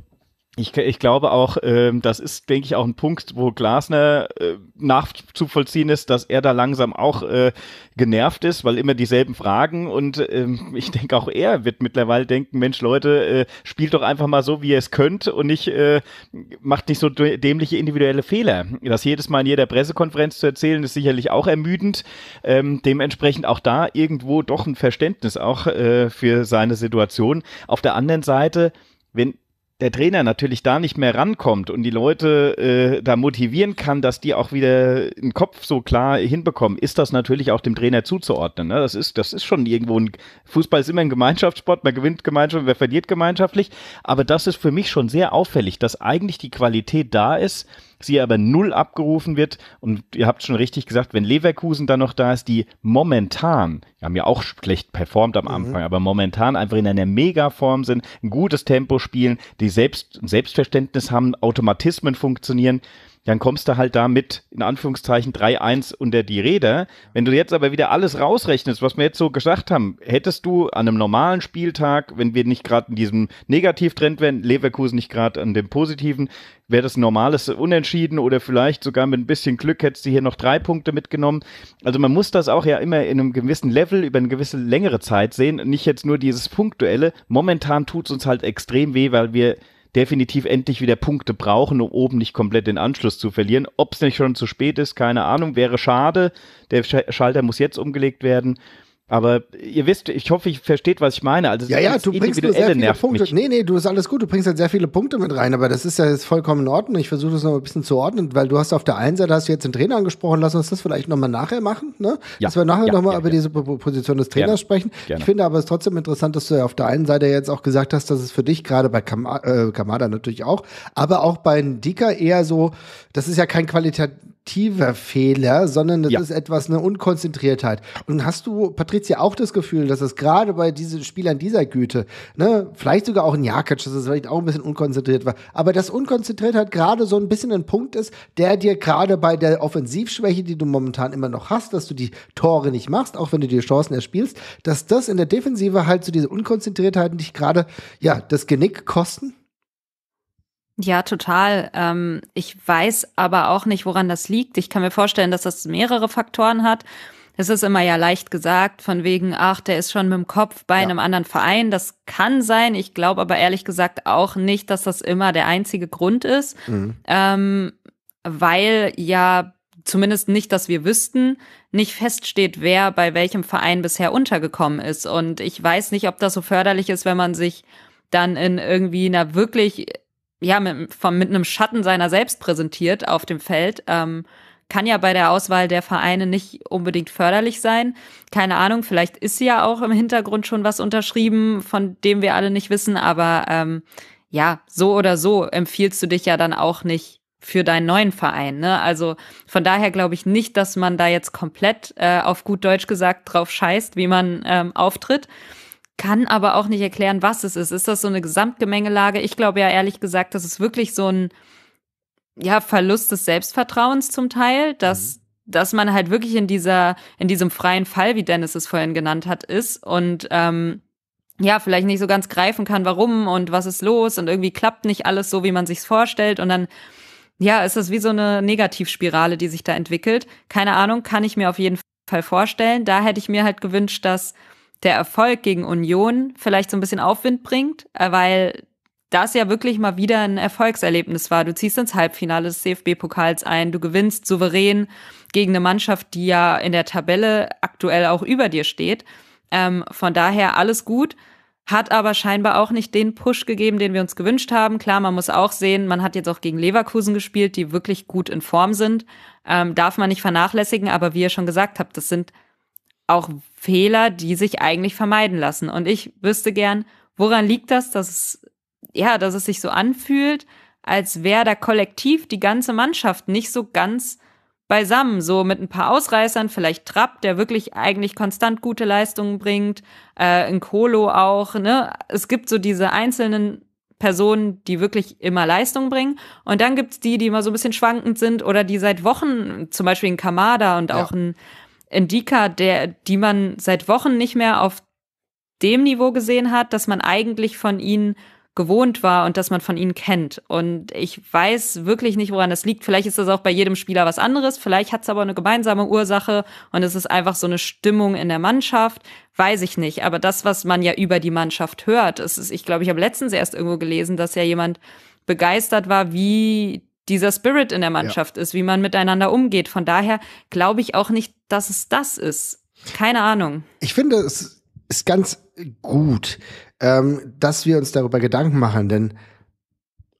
ich, ich, glaube auch, ähm, das ist, denke ich, auch ein Punkt, wo Glasner äh, nachzuvollziehen ist, dass er da langsam auch äh, genervt ist, weil immer dieselben Fragen und ähm, ich denke auch er wird mittlerweile denken, Mensch Leute, äh, spielt doch einfach mal so, wie ihr es könnt und nicht äh, macht nicht so dämliche individuelle Fehler. Das jedes Mal in jeder Pressekonferenz zu erzählen, ist sicherlich auch ermüdend. Ähm, dementsprechend auch da irgendwo doch ein Verständnis auch äh, für seine Situation. Auf der anderen Seite, wenn der Trainer natürlich da nicht mehr rankommt und die Leute äh, da motivieren kann, dass die auch wieder einen Kopf so klar hinbekommen, ist das natürlich auch dem Trainer zuzuordnen. Ne? Das ist, das ist schon irgendwo ein Fußball ist immer ein Gemeinschaftssport, man gewinnt gemeinschaftlich, wer verliert gemeinschaftlich. Aber das ist für mich schon sehr auffällig, dass eigentlich die Qualität da ist, sie aber null abgerufen wird. Und ihr habt schon richtig gesagt, wenn Leverkusen dann noch da ist, die momentan, die haben ja auch schlecht performt am mhm. Anfang, mhm. aber momentan einfach in einer Megaform sind, ein gutes Tempo spielen, die selbst Selbstverständnis haben, Automatismen funktionieren, dann kommst du halt da mit, in Anführungszeichen, 3-1 unter die Räder. Wenn du jetzt aber wieder alles rausrechnest, was wir jetzt so gesagt haben, hättest du an einem normalen Spieltag, wenn wir nicht gerade in diesem Negativtrend wären, Leverkusen nicht gerade an dem positiven, wäre das ein normales Unentschieden oder vielleicht sogar mit ein bisschen Glück hättest du hier noch drei Punkte mitgenommen. Also man muss das auch ja immer in einem gewissen Level über eine gewisse längere Zeit sehen, nicht jetzt nur dieses Punktuelle. Momentan tut es uns halt extrem weh, weil wir definitiv endlich wieder Punkte brauchen, um oben nicht komplett den Anschluss zu verlieren. Ob es nicht schon zu spät ist, keine Ahnung, wäre schade. Der Schalter muss jetzt umgelegt werden. Aber ihr wisst, ich hoffe, ich versteht, was ich meine. Also ja, ja, du bringst mir sehr viele Punkte. Mich. Nee, nee, du ist alles gut. Du bringst halt sehr viele Punkte mit rein, aber das ist ja jetzt vollkommen in Ordnung. Ich versuche das noch ein bisschen zu ordnen, weil du hast auf der einen Seite hast du jetzt den Trainer angesprochen. Lass uns das vielleicht nochmal nachher machen, ne? Ja, dass wir nachher ja, nochmal ja, über ja. diese Position des Trainers Gerne. sprechen. Gerne. Ich finde aber es trotzdem interessant, dass du ja auf der einen Seite jetzt auch gesagt hast, dass es für dich gerade bei Kam äh, Kamada natürlich auch, aber auch bei Dika eher so, das ist ja kein Qualität aktiver Fehler, sondern das ja. ist etwas eine Unkonzentriertheit. Und hast du, Patricia, auch das Gefühl, dass es gerade bei diesen Spielern dieser Güte, ne, vielleicht sogar auch in Jakic, dass es vielleicht auch ein bisschen unkonzentriert war, aber dass Unkonzentriertheit gerade so ein bisschen ein Punkt ist, der dir gerade bei der Offensivschwäche, die du momentan immer noch hast, dass du die Tore nicht machst, auch wenn du dir Chancen erspielst, dass das in der Defensive halt zu so diese Unkonzentriertheiten dich gerade, ja, das Genick kosten? Ja, total. Ähm, ich weiß aber auch nicht, woran das liegt. Ich kann mir vorstellen, dass das mehrere Faktoren hat. Es ist immer ja leicht gesagt, von wegen, ach, der ist schon mit dem Kopf bei ja. einem anderen Verein. Das kann sein. Ich glaube aber ehrlich gesagt auch nicht, dass das immer der einzige Grund ist, mhm. ähm, weil ja zumindest nicht, dass wir wüssten, nicht feststeht, wer bei welchem Verein bisher untergekommen ist. Und ich weiß nicht, ob das so förderlich ist, wenn man sich dann in irgendwie einer wirklich ja, mit, von, mit einem Schatten seiner selbst präsentiert auf dem Feld. Ähm, kann ja bei der Auswahl der Vereine nicht unbedingt förderlich sein. Keine Ahnung, vielleicht ist ja auch im Hintergrund schon was unterschrieben, von dem wir alle nicht wissen, aber ähm, ja, so oder so empfiehlst du dich ja dann auch nicht für deinen neuen Verein. Ne? Also von daher glaube ich nicht, dass man da jetzt komplett äh, auf gut Deutsch gesagt drauf scheißt, wie man ähm, auftritt, kann aber auch nicht erklären, was es ist. Ist das so eine Gesamtgemengelage? Ich glaube ja ehrlich gesagt, das ist wirklich so ein ja, Verlust des Selbstvertrauens zum Teil, dass, mhm. dass man halt wirklich in dieser, in diesem freien Fall, wie Dennis es vorhin genannt hat, ist und ähm, ja, vielleicht nicht so ganz greifen kann, warum und was ist los und irgendwie klappt nicht alles so, wie man sich's vorstellt und dann ja, ist das wie so eine Negativspirale, die sich da entwickelt. Keine Ahnung, kann ich mir auf jeden Fall vorstellen. Da hätte ich mir halt gewünscht, dass der Erfolg gegen Union vielleicht so ein bisschen Aufwind bringt, äh, weil das ja wirklich mal wieder ein Erfolgserlebnis war. Du ziehst ins Halbfinale des cfb pokals ein, du gewinnst souverän gegen eine Mannschaft, die ja in der Tabelle aktuell auch über dir steht. Ähm, von daher alles gut, hat aber scheinbar auch nicht den Push gegeben, den wir uns gewünscht haben. Klar, man muss auch sehen, man hat jetzt auch gegen Leverkusen gespielt, die wirklich gut in Form sind. Ähm, darf man nicht vernachlässigen, aber wie ihr schon gesagt habt, das sind auch Fehler, die sich eigentlich vermeiden lassen. Und ich wüsste gern, woran liegt das, dass es, ja, dass es sich so anfühlt, als wäre da kollektiv die ganze Mannschaft nicht so ganz beisammen, so mit ein paar Ausreißern, vielleicht Trapp, der wirklich eigentlich konstant gute Leistungen bringt, äh, in Colo auch, ne? Es gibt so diese einzelnen Personen, die wirklich immer Leistung bringen. Und dann gibt's die, die immer so ein bisschen schwankend sind oder die seit Wochen, zum Beispiel in Kamada und ja. auch in Endika, der, die man seit Wochen nicht mehr auf dem Niveau gesehen hat, dass man eigentlich von ihnen gewohnt war und dass man von ihnen kennt. Und ich weiß wirklich nicht, woran das liegt. Vielleicht ist das auch bei jedem Spieler was anderes. Vielleicht hat es aber eine gemeinsame Ursache und es ist einfach so eine Stimmung in der Mannschaft. Weiß ich nicht. Aber das, was man ja über die Mannschaft hört, ist, ich glaube, ich habe letztens erst irgendwo gelesen, dass ja jemand begeistert war, wie dieser Spirit in der Mannschaft ja. ist, wie man miteinander umgeht. Von daher glaube ich auch nicht, dass es das ist. Keine Ahnung. Ich finde, es ist ganz gut, ähm, dass wir uns darüber Gedanken machen, denn,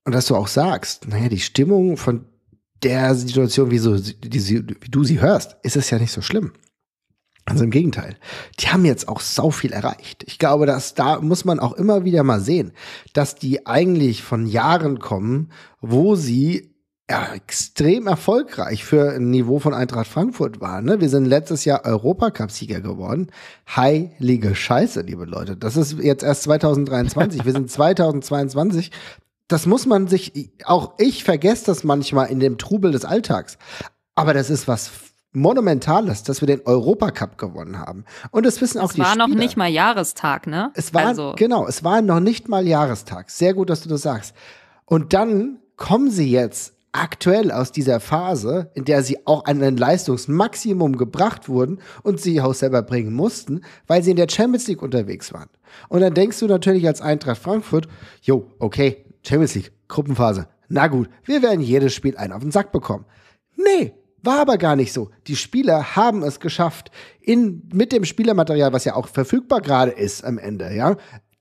und dass du auch sagst, naja, die Stimmung von der Situation, wie, so, die, wie du sie hörst, ist es ja nicht so schlimm. Also im Gegenteil, die haben jetzt auch so viel erreicht. Ich glaube, dass da muss man auch immer wieder mal sehen, dass die eigentlich von Jahren kommen, wo sie ja, extrem erfolgreich für ein Niveau von Eintracht Frankfurt war. Ne? Wir sind letztes Jahr Europacup-Sieger geworden. Heilige Scheiße, liebe Leute. Das ist jetzt erst 2023. Wir sind 2022. [laughs] Das muss man sich, auch ich vergesse das manchmal in dem Trubel des Alltags. Aber das ist was Monumentales, dass wir den Europacup gewonnen haben. Und das wissen auch es die Spieler. Es war noch nicht mal Jahrestag, ne? Es war, also. genau, es war noch nicht mal Jahrestag. Sehr gut, dass du das sagst. Und dann kommen sie jetzt aktuell aus dieser Phase, in der sie auch an ein Leistungsmaximum gebracht wurden und sie auch selber bringen mussten, weil sie in der Champions League unterwegs waren. Und dann denkst du natürlich als Eintracht Frankfurt, jo, okay, Champions League, Gruppenphase, na gut, wir werden jedes Spiel einen auf den Sack bekommen. Nee, war aber gar nicht so. Die Spieler haben es geschafft, in, mit dem Spielermaterial, was ja auch verfügbar gerade ist am Ende, ja,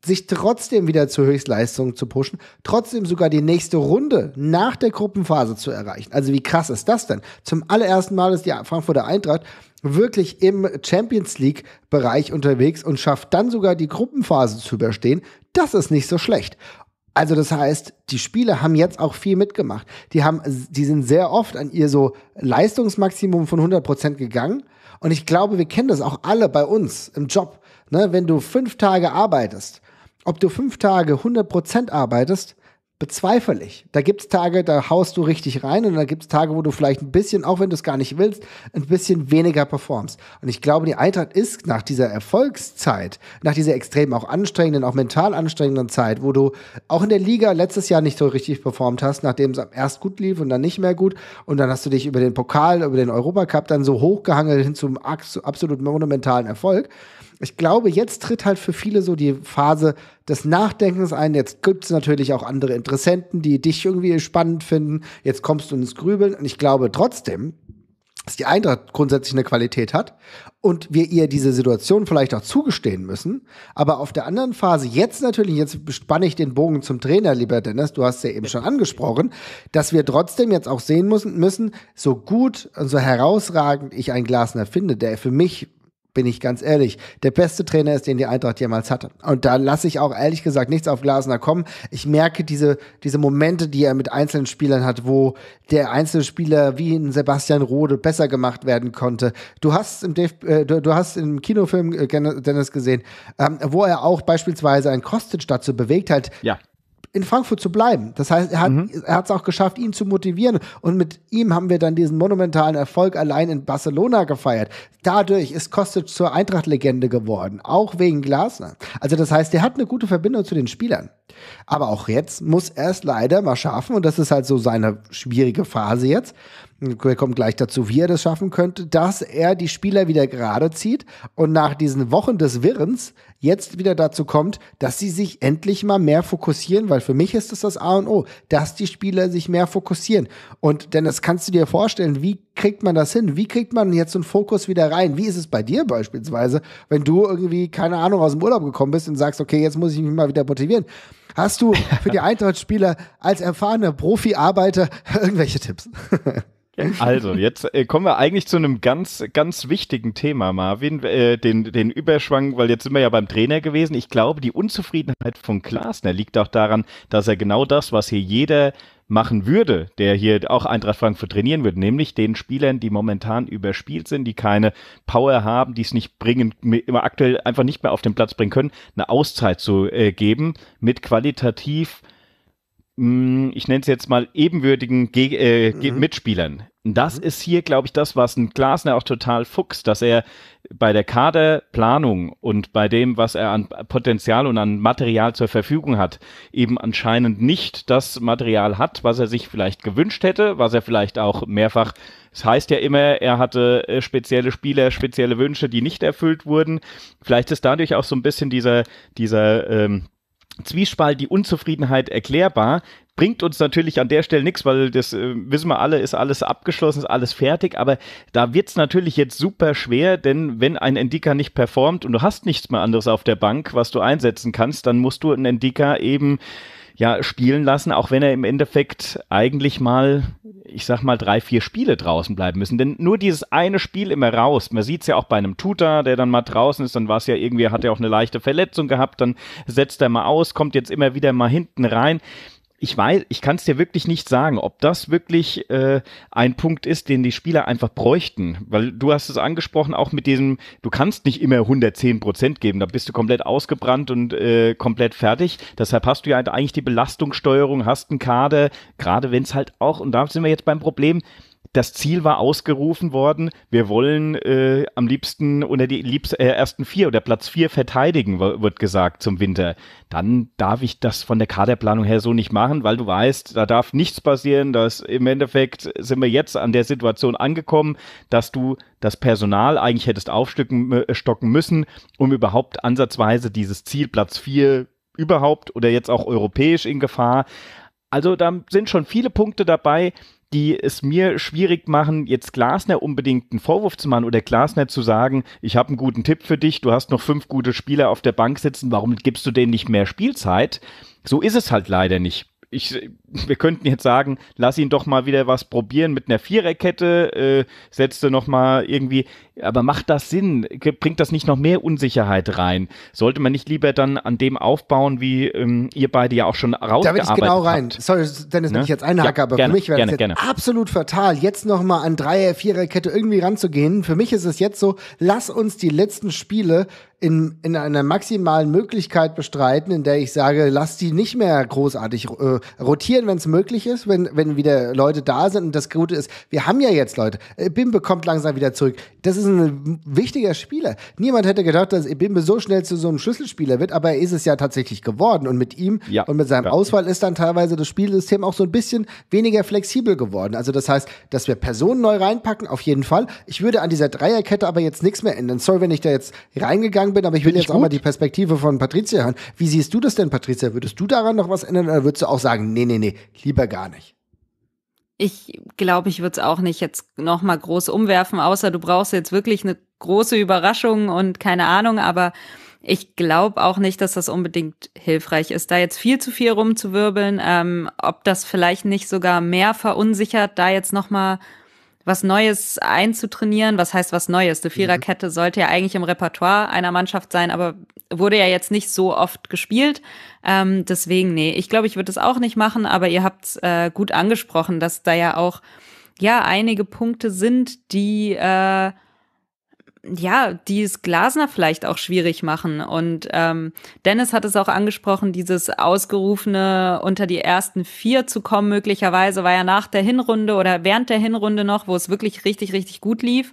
sich trotzdem wieder zur Höchstleistung zu pushen, trotzdem sogar die nächste Runde nach der Gruppenphase zu erreichen. Also wie krass ist das denn? Zum allerersten Mal ist die Frankfurter Eintracht wirklich im Champions League Bereich unterwegs und schafft dann sogar die Gruppenphase zu überstehen. Das ist nicht so schlecht. Also das heißt, die Spieler haben jetzt auch viel mitgemacht. Die haben, die sind sehr oft an ihr so Leistungsmaximum von 100 Prozent gegangen. Und ich glaube, wir kennen das auch alle bei uns im Job. Ne? Wenn du fünf Tage arbeitest ob du fünf Tage 100% arbeitest, bezweifle ich. Da gibt es Tage, da haust du richtig rein und da gibt es Tage, wo du vielleicht ein bisschen, auch wenn du es gar nicht willst, ein bisschen weniger performst. Und ich glaube, die Eintracht ist nach dieser Erfolgszeit, nach dieser extrem auch anstrengenden, auch mental anstrengenden Zeit, wo du auch in der Liga letztes Jahr nicht so richtig performt hast, nachdem es erst gut lief und dann nicht mehr gut. Und dann hast du dich über den Pokal, über den Europacup dann so hochgehangelt hin zum absolut monumentalen Erfolg ich glaube, jetzt tritt halt für viele so die Phase des Nachdenkens ein. Jetzt gibt es natürlich auch andere Interessenten, die dich irgendwie spannend finden. Jetzt kommst du ins Grübeln. Und ich glaube trotzdem, dass die Eintracht grundsätzlich eine Qualität hat und wir ihr diese Situation vielleicht auch zugestehen müssen. Aber auf der anderen Phase jetzt natürlich, jetzt spanne ich den Bogen zum Trainer, lieber Dennis, du hast ja eben schon angesprochen, dass wir trotzdem jetzt auch sehen müssen, müssen so gut und so herausragend ich einen Glasner finde, der für mich bin ich ganz ehrlich. Der beste Trainer ist, den die Eintracht jemals hatte. Und da lasse ich auch ehrlich gesagt nichts auf Glasner kommen. Ich merke diese, diese Momente, die er mit einzelnen Spielern hat, wo der einzelne Spieler wie in Sebastian Rode besser gemacht werden konnte. Du hast im, DF äh, du, du, hast im Kinofilm äh, Dennis gesehen, ähm, wo er auch beispielsweise einen Kostic dazu bewegt hat, ja in Frankfurt zu bleiben. Das heißt, er hat mhm. es auch geschafft, ihn zu motivieren. Und mit ihm haben wir dann diesen monumentalen Erfolg allein in Barcelona gefeiert. Dadurch ist Kostic zur Eintracht-Legende geworden, auch wegen Glasner. Also das heißt, er hat eine gute Verbindung zu den Spielern. Aber auch jetzt muss er es leider mal schaffen, und das ist halt so seine schwierige Phase jetzt, wir kommen gleich dazu, wie er das schaffen könnte, dass er die Spieler wieder gerade zieht und nach diesen Wochen des Wirrens jetzt wieder dazu kommt, dass sie sich endlich mal mehr fokussieren, weil für mich ist es das, das A und O, dass die Spieler sich mehr fokussieren. Und denn das kannst du dir vorstellen, wie kriegt man das hin? Wie kriegt man jetzt so einen Fokus wieder rein? Wie ist es bei dir beispielsweise, wenn du irgendwie, keine Ahnung, aus dem Urlaub gekommen bist und sagst, okay, jetzt muss ich mich mal wieder motivieren? Hast du für die [laughs] Eintracht-Spieler als erfahrener Profi-Arbeiter [laughs] irgendwelche Tipps? [laughs] [laughs] Also, jetzt äh, kommen wir eigentlich zu einem ganz, ganz wichtigen Thema, Marvin, äh, den, den Überschwang, weil jetzt sind wir ja beim Trainer gewesen. Ich glaube, die Unzufriedenheit von Glasner liegt auch daran, dass er genau das, was hier jeder machen würde, der hier auch Eintracht Frankfurt trainieren würde, nämlich den Spielern, die momentan überspielt sind, die keine Power haben, die es nicht bringen, immer aktuell einfach nicht mehr auf den Platz bringen können, eine Auszeit zu äh, geben mit qualitativ hm, ich nenne es jetzt mal, ebenwürdigen Ge äh, mhm. Mitspielern. Das mhm. ist hier, glaube ich, das, was ein Glasner auch total fuchst, dass er bei der Kaderplanung und bei dem, was er an Potenzial und an Material zur Verfügung hat, eben anscheinend nicht das Material hat, was er sich vielleicht gewünscht hätte, was er vielleicht auch mehrfach, es das heißt ja immer, er hatte äh, spezielle Spieler, spezielle Wünsche, die nicht erfüllt wurden. Vielleicht ist dadurch auch so ein bisschen dieser, dieser, ähm, Zwiespalt, die Unzufriedenheit erklärbar. Bringt uns natürlich an der Stelle nichts, weil das äh, wissen wir alle, ist alles abgeschlossen, ist alles fertig. Aber da wird es natürlich jetzt super schwer, denn wenn ein Endika nicht performt und du hast nichts mehr anderes auf der Bank, was du einsetzen kannst, dann musst du einen Endika eben ja, spielen lassen, auch wenn er im Endeffekt eigentlich mal, ich sag mal, drei, vier Spiele draußen bleiben müssen. Denn nur dieses eine Spiel immer raus, man sieht es ja auch bei einem Tutor, der dann mal draußen ist, dann war es ja irgendwie, hat er auch eine leichte Verletzung gehabt, dann setzt er mal aus, kommt jetzt immer wieder mal hinten rein ich weiß, ich kann es dir wirklich nicht sagen, ob das wirklich äh, ein Punkt ist, den die Spieler einfach bräuchten. Weil du hast es angesprochen, auch mit diesem, du kannst nicht immer 110 Prozent geben, da bist du komplett ausgebrannt und äh, komplett fertig. Deshalb hast du ja halt eigentlich die Belastungssteuerung, hast einen Kader, gerade wenn es halt auch, und da sind wir jetzt beim Problem, das Ziel war ausgerufen worden, wir wollen äh, am liebsten unter die liebst, äh, ersten vier oder Platz vier verteidigen, wird gesagt zum Winter. Dann darf ich das von der Kaderplanung her so nicht machen, weil du weißt, da darf nichts passieren, dass im Endeffekt sind wir jetzt an der Situation angekommen, dass du das Personal eigentlich hättest aufstocken äh, stocken müssen, um überhaupt ansatzweise dieses Ziel Platz vier überhaupt oder jetzt auch europäisch in Gefahr. Also da sind schon viele Punkte dabei, die es mir schwierig machen, jetzt Glasner unbedingt einen Vorwurf zu machen oder Glasner zu sagen, ich habe einen guten Tipp für dich, du hast noch fünf gute Spieler auf der Bank sitzen, warum gibst du denen nicht mehr Spielzeit? So ist es halt leider nicht. Ich, wir könnten jetzt sagen, lass ihn doch mal wieder was probieren mit einer Viererkette, äh, setzte noch mal irgendwie. Aber macht das Sinn? Bringt das nicht noch mehr Unsicherheit rein? Sollte man nicht lieber dann an dem aufbauen, wie ähm, ihr beide ja auch schon rausgearbeitet habt? Da will ich genau rein. Habt. Sorry, Dennis, ne? wenn ich jetzt einhacke, ja, aber gerne, für mich wäre es absolut fatal, jetzt nochmal an Dreier-, Viererkette irgendwie ranzugehen. Für mich ist es jetzt so, lass uns die letzten Spiele in, in einer maximalen Möglichkeit bestreiten, in der ich sage, lass die nicht mehr großartig äh, rotieren, wenn es möglich ist, wenn, wenn wieder Leute da sind. Und das Gute ist, wir haben ja jetzt Leute. Äh, Bim bekommt langsam wieder zurück. Das ist ein wichtiger Spieler. Niemand hätte gedacht, dass Ebimbe so schnell zu so einem Schlüsselspieler wird, aber er ist es ja tatsächlich geworden. Und mit ihm ja, und mit seinem ja. Auswahl ist dann teilweise das Spielsystem auch so ein bisschen weniger flexibel geworden. Also das heißt, dass wir Personen neu reinpacken, auf jeden Fall. Ich würde an dieser Dreierkette aber jetzt nichts mehr ändern. Sorry, wenn ich da jetzt reingegangen bin, aber ich will jetzt gut? auch mal die Perspektive von Patricia hören. Wie siehst du das denn, Patricia? Würdest du daran noch was ändern oder würdest du auch sagen, nee, nee, nee, lieber gar nicht? Ich glaube, ich würde es auch nicht jetzt nochmal groß umwerfen, außer du brauchst jetzt wirklich eine große Überraschung und keine Ahnung, aber ich glaube auch nicht, dass das unbedingt hilfreich ist, da jetzt viel zu viel rumzuwirbeln, ähm, ob das vielleicht nicht sogar mehr verunsichert, da jetzt nochmal was Neues einzutrainieren. Was heißt was Neues? Die mhm. Viererkette mhm. sollte ja eigentlich im Repertoire einer Mannschaft sein, aber wurde ja jetzt nicht so oft gespielt. Ähm, deswegen, nee, ich glaube, ich würde es auch nicht machen, aber ihr habt äh, gut angesprochen, dass da ja auch ja einige Punkte sind, die äh, ja, die es Glasner vielleicht auch schwierig machen. Und ähm, Dennis hat es auch angesprochen, dieses ausgerufene unter die ersten vier zu kommen, möglicherweise war ja nach der Hinrunde oder während der Hinrunde noch, wo es wirklich richtig, richtig gut lief.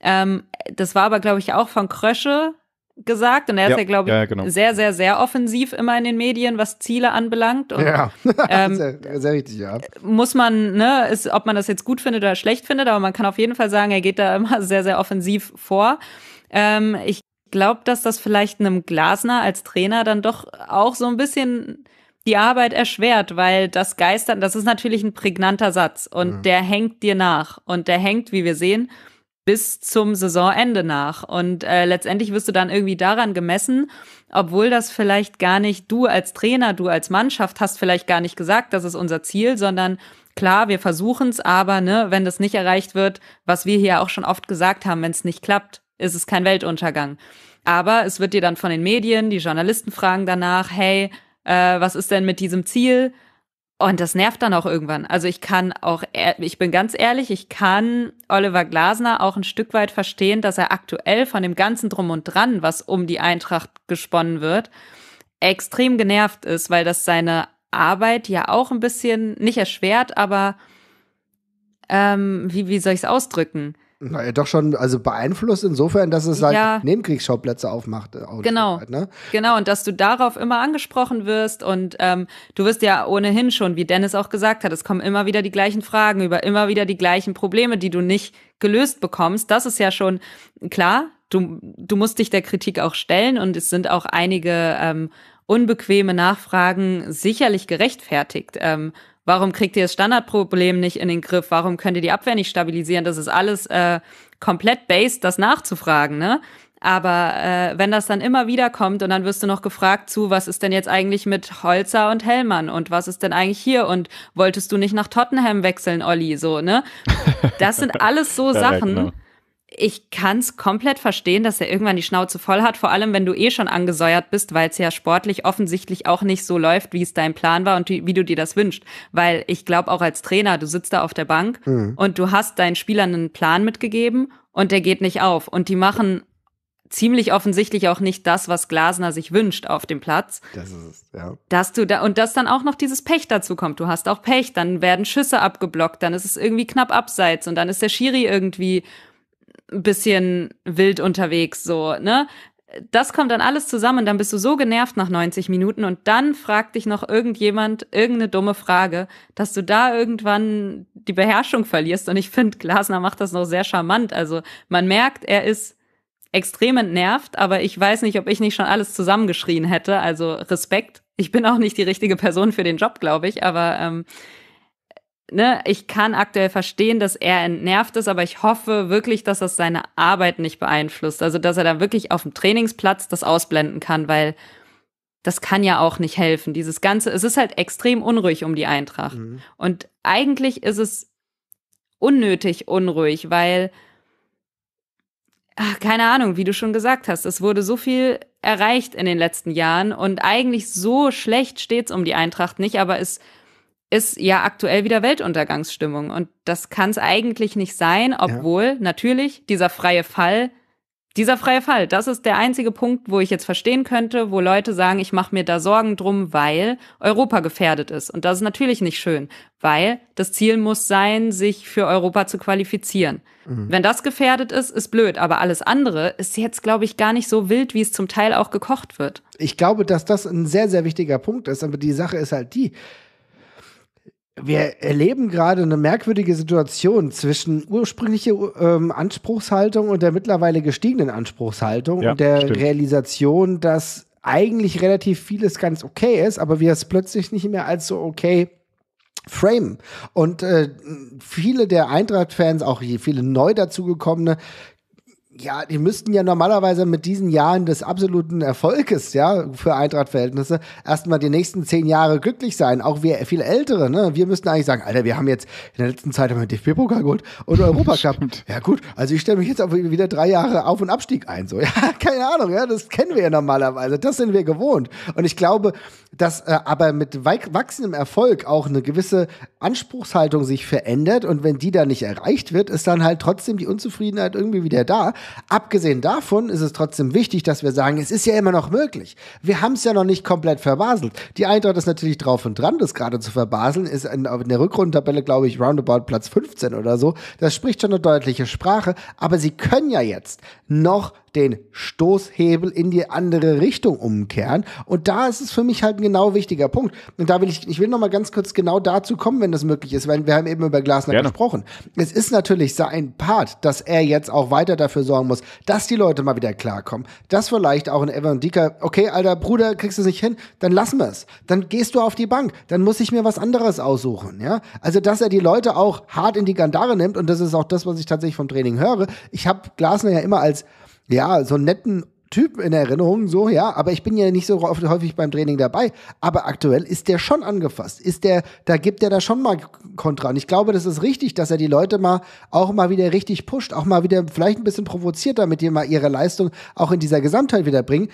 Ähm, das war aber, glaube ich, auch von Krösche gesagt und er ist ja, glaube ich, ja, genau. sehr, sehr, sehr offensiv immer in den Medien, was Ziele anbelangt. Und, ja, [laughs] ähm, sehr, sehr, richtig, ja. Muss man, ne, ist, ob man das jetzt gut findet oder schlecht findet, aber man kann auf jeden Fall sagen, er geht da [laughs] immer sehr, sehr offensiv vor. Ähm, ich glaube, dass das vielleicht einem Glasner als Trainer dann doch auch so ein bisschen die Arbeit erschwert, weil das Geistern, das ist natürlich ein prägnanter Satz und mhm. der hängt dir nach und der hängt, wie wir sehen, bis zum Saisonende nach. Und äh, letztendlich wirst du dann irgendwie daran gemessen, obwohl das vielleicht gar nicht du als Trainer, du als Mannschaft hast vielleicht gar nicht gesagt, das ist unser Ziel, sondern klar, wir versuchen es, aber ne, wenn das nicht erreicht wird, was wir hier auch schon oft gesagt haben, wenn es nicht klappt, ist es kein Weltuntergang. Aber es wird dir dann von den Medien, die Journalisten fragen danach, hey, äh, was ist denn mit diesem Ziel? Und das nervt dann auch irgendwann. Also ich kann auch, e, ich bin ganz ehrlich, ich kann Oliver Glasner auch ein Stück weit verstehen, dass er aktuell von dem ganzen Drum und Dran, was um die Eintracht gesponnen wird, extrem genervt ist, weil das seine Arbeit ja auch ein bisschen nicht erschwert, aber ähm, wie, wie soll ich es ausdrücken? Naja, doch schon, also beeinflusst insofern, dass es halt ja. Nebenkriegsschauplätze aufmacht. Äh, genau. Halt, ne? Genau, und dass du darauf immer angesprochen wirst und ähm, du wirst ja ohnehin schon, wie Dennis auch gesagt hat, es kommen immer wieder die gleichen Fragen über immer wieder die gleichen Probleme, die du nicht gelöst bekommst. Das ist ja schon klar, du, du musst dich der Kritik auch stellen und es sind auch einige ähm, unbequeme Nachfragen sicherlich gerechtfertigt. Ähm, Warum kriegt ihr das Standardproblem nicht in den Griff? Warum könnt ihr die Abwehr nicht stabilisieren? Das ist alles äh, komplett based, das nachzufragen, ne? Aber äh, wenn das dann immer wieder kommt und dann wirst du noch gefragt zu, was ist denn jetzt eigentlich mit Holzer und Hellmann und was ist denn eigentlich hier und wolltest du nicht nach Tottenham wechseln, Olli, so, ne? Das sind [laughs] alles so Sachen. Genau ich kann es komplett verstehen, dass er irgendwann die Schnauze voll hat, vor allem wenn du eh schon angesäuert bist, weil es ja sportlich offensichtlich auch nicht so läuft, wie es dein Plan war und die, wie du dir das wünschst. Weil ich glaube, auch als Trainer, du sitzt da auf der Bank mhm. und du hast deinen Spielern einen Plan mitgegeben und der geht nicht auf. Und die machen ziemlich offensichtlich auch nicht das, was Glasner sich wünscht auf dem Platz. Das ist es, ja. Dass du da und dass dann auch noch dieses Pech dazu kommt. Du hast auch Pech, dann werden Schüsse abgeblockt, dann ist es irgendwie knapp abseits und dann ist der Schiri irgendwie ein bisschen wild unterwegs, so, ne? Das kommt dann alles zusammen, dann bist du so genervt nach 90 Minuten und dann fragt dich noch irgendjemand irgendeine dumme Frage, dass du da irgendwann die Beherrschung verlierst. Und ich finde, Glasner macht das noch sehr charmant. Also man merkt, er ist extrem entnervt, aber ich weiß nicht, ob ich nicht schon alles zusammengeschrien hätte. Also Respekt. Ich bin auch nicht die richtige Person für den Job, glaube ich, aber ähm, ne, ich kann aktuell verstehen, dass er entnervt ist, aber ich hoffe wirklich, dass das seine Arbeit nicht beeinflusst. Also, dass er da wirklich auf dem Trainingsplatz das ausblenden kann, weil das kann ja auch nicht helfen. Dieses Ganze, es ist halt extrem unruhig um die Eintracht. Mhm. Und eigentlich ist es unnötig unruhig, weil, ach, keine Ahnung, wie du schon gesagt hast, es wurde so viel erreicht in den letzten Jahren und eigentlich so schlecht steht es um die Eintracht nicht, aber es ist ist ja aktuell wieder Weltuntergangsstimmung. Und das kann es eigentlich nicht sein, obwohl ja. natürlich dieser freie Fall, dieser freie Fall, das ist der einzige Punkt, wo ich jetzt verstehen könnte, wo Leute sagen, ich mache mir da Sorgen drum, weil Europa gefährdet ist. Und das ist natürlich nicht schön, weil das Ziel muss sein, sich für Europa zu qualifizieren. Mhm. Wenn das gefährdet ist, ist blöd. Aber alles andere ist jetzt, glaube ich, gar nicht so wild, wie es zum Teil auch gekocht wird. Ich glaube, dass das ein sehr, sehr wichtiger Punkt ist. Aber die Sache ist halt die, wir erleben gerade eine merkwürdige Situation zwischen ursprünglicher ähm, Anspruchshaltung und der mittlerweile gestiegenen Anspruchshaltung ja, und der stimmt. Realisation, dass eigentlich relativ vieles ganz okay ist, aber wir es plötzlich nicht mehr als so okay Frame. Und äh, viele der Eintracht-Fans, auch viele neu dazugekommene, ja, die müssten ja normalerweise mit diesen Jahren des absoluten Erfolges, ja, für Eintracht-Verhältnisse, erstmal die nächsten zehn Jahre glücklich sein. Auch wir, viel Ältere, ne? Wir müssten eigentlich sagen, Alter, wir haben jetzt in der letzten Zeit immer DFB-Pokal geholt und [laughs] Europacup. ja, gut. Also ich stelle mich jetzt auf wieder drei Jahre Auf- und Abstieg ein, so. [laughs] Ja, keine Ahnung, ja. Das kennen wir ja normalerweise. Das sind wir gewohnt. Und ich glaube, dass äh, aber mit wachsendem Erfolg auch eine gewisse Anspruchshaltung sich verändert und wenn die da nicht erreicht wird, ist dann halt trotzdem die Unzufriedenheit irgendwie wieder da. Abgesehen davon ist es trotzdem wichtig, dass wir sagen, es ist ja immer noch möglich. Wir haben es ja noch nicht komplett verbaselt. Die Eintracht ist natürlich drauf und dran, das gerade zu verbaseln, ist in, in der Rückrundentabelle, glaube ich, roundabout Platz 15 oder so. Das spricht schon eine deutliche Sprache, aber sie können ja jetzt noch den Stoßhebel in die andere Richtung umkehren. Und da ist es für mich halt ein genau wichtiger Punkt. Und da will ich, ich will noch mal ganz kurz genau dazu kommen, wenn das möglich ist, weil wir haben eben über Glasner Gerne. gesprochen. Es ist natürlich sein Part, dass er jetzt auch weiter dafür sorgen muss, dass die Leute mal wieder klarkommen. Dass vielleicht auch ein Evan Dika, okay, alter Bruder, kriegst du es nicht hin, dann lassen wir es. Dann gehst du auf die Bank, dann muss ich mir was anderes aussuchen, ja? Also, dass er die Leute auch hart in die Gandare nimmt und das ist auch das, was ich tatsächlich vom Training höre. Ich habe Glasner ja immer als ja, so einen netten Typ in Erinnerung, so, ja, aber ich bin ja nicht so oft, häufig beim Training dabei. Aber aktuell ist der schon angefasst. Ist der, da gibt er da schon mal Kontra. Und ich glaube, das ist richtig, dass er die Leute mal auch mal wieder richtig pusht, auch mal wieder vielleicht ein bisschen provoziert, damit die mal ihre Leistung auch in dieser Gesamtheit wieder bringen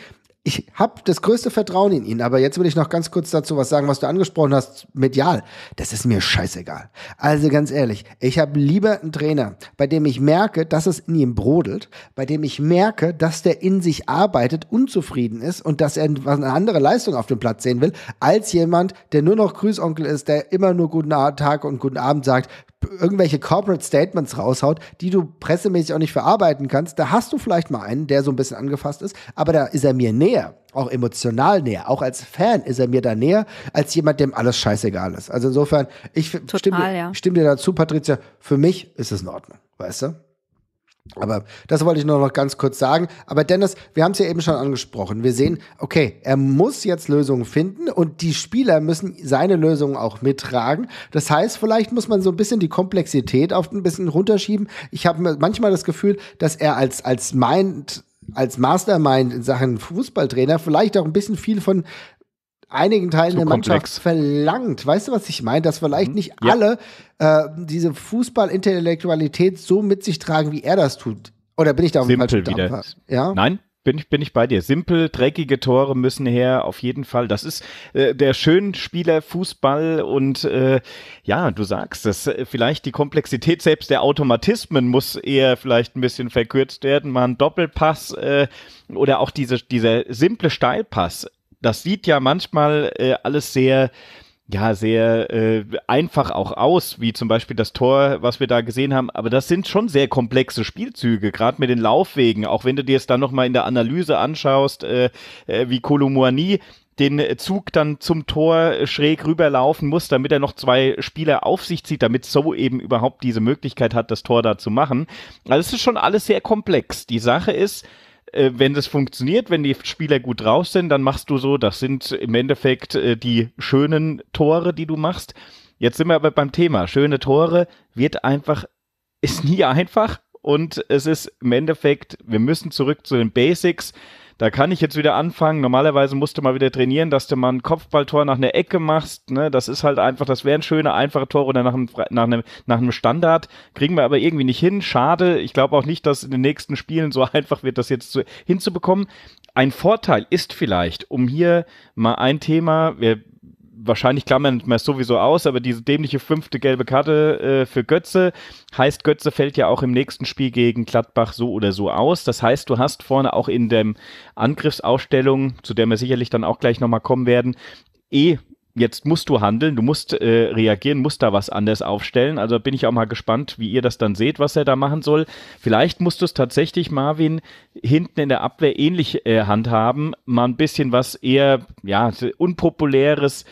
ich habe das größte Vertrauen in ihn, aber jetzt will ich noch ganz kurz dazu was sagen, was du angesprochen hast, medial. Das ist mir scheißegal. Also ganz ehrlich, ich habe lieber einen Trainer, bei dem ich merke, dass es in ihm brodelt, bei dem ich merke, dass der in sich arbeitet, unzufrieden ist und dass er eine andere Leistung auf dem Platz sehen will, als jemand, der nur noch Grüßonkel ist, der immer nur guten Tag und guten Abend sagt, irgendwelche Corporate Statements raushaut, die du pressemäßig auch nicht verarbeiten kannst, da hast du vielleicht mal einen, der so ein bisschen angefasst ist, aber da ist er mir näher, auch emotional näher, auch als Fan ist er mir da näher, als jemand, dem alles scheißegal ist. Also insofern, ich Total, stimme, ja. stimme dir dazu, Patricia, für mich ist es in Ordnung, weißt du? Aber das wollte ich nur noch ganz kurz sagen. Aber Dennis, wir haben es ja eben schon angesprochen. Wir sehen, okay, er muss jetzt Lösungen finden und die Spieler müssen seine Lösungen auch mittragen. Das heißt, vielleicht muss man so ein bisschen die Komplexität auf ein bisschen runterschieben. Ich habe manchmal das Gefühl, dass er als, als Mind als Mastermind in Sachen Fußballtrainer vielleicht auch ein bisschen viel von einigen Teilen so der Mannschaft komplex. verlangt. Weißt du, was ich meine? Dass vielleicht mhm. nicht ja. alle äh, diese Fußballintellektualität so mit sich tragen, wie er das tut. Oder bin ich da auf dem falschen wieder. Dampfer? Ja? Nein, bin ich, bin ich bei dir. Simpel, dreckige Tore müssen her, auf jeden Fall. Das ist äh, der schöne Spieler Fußball und äh, ja, du sagst es, äh, vielleicht die Komplexität selbst der Automatismen muss eher vielleicht ein bisschen verkürzt werden. Mal ein Doppelpass äh, oder auch diese, dieser simple Steilpass das sieht ja manchmal äh, alles sehr ja, sehr äh, einfach auch aus, wie zum Beispiel das Tor, was wir da gesehen haben. Aber das sind schon sehr komplexe Spielzüge, gerade mit den Laufwegen. Auch wenn du dir es dann nochmal in der Analyse anschaust, äh, äh, wie Kolomouani den Zug dann zum Tor äh, schräg rüberlaufen muss, damit er noch zwei Spieler auf sich zieht, damit So eben überhaupt diese Möglichkeit hat, das Tor da zu machen. Also es ist schon alles sehr komplex. Die Sache ist, äh, wenn es funktioniert, wenn die Spieler gut drauf sind, dann machst du so, das sind im Endeffekt äh, die schönen Tore, die du machst. Jetzt sind wir aber beim Thema. Schöne Tore wird einfach, ist nie einfach und es ist im Endeffekt, wir müssen zurück zu den Basics. Da kann ich jetzt wieder anfangen. Normalerweise musst du mal wieder trainieren, dass du mal ein Kopfballtor nach einer Ecke machst. Ne? Das ist halt einfach, das wäre ein schöner, einfacher Tor oder nach einem, nach, einem, nach einem Standard. Kriegen wir aber irgendwie nicht hin. Schade. Ich glaube auch nicht, dass in den nächsten Spielen so [laughs] einfach wird, das jetzt zu, hinzubekommen. Ein Vorteil ist vielleicht, um hier mal ein Thema, wir wahrscheinlich klammern wir es sowieso aus, aber diese dämliche fünfte gelbe Karte äh, für Götze heißt, Götze fällt ja auch im nächsten Spiel gegen Gladbach so oder so aus. Das heißt, du hast vorne auch in der Angriffsausstellung, zu der wir sicherlich dann auch gleich nochmal kommen werden, eh jetzt musst du handeln, du musst äh, reagieren, musst da was anders aufstellen. Also bin ich auch mal gespannt, wie ihr das dann seht, was er da machen soll. Vielleicht musst du es tatsächlich, Marvin, hinten in der Abwehr ähnlich äh, handhaben, mal ein bisschen was eher ja, unpopuläres,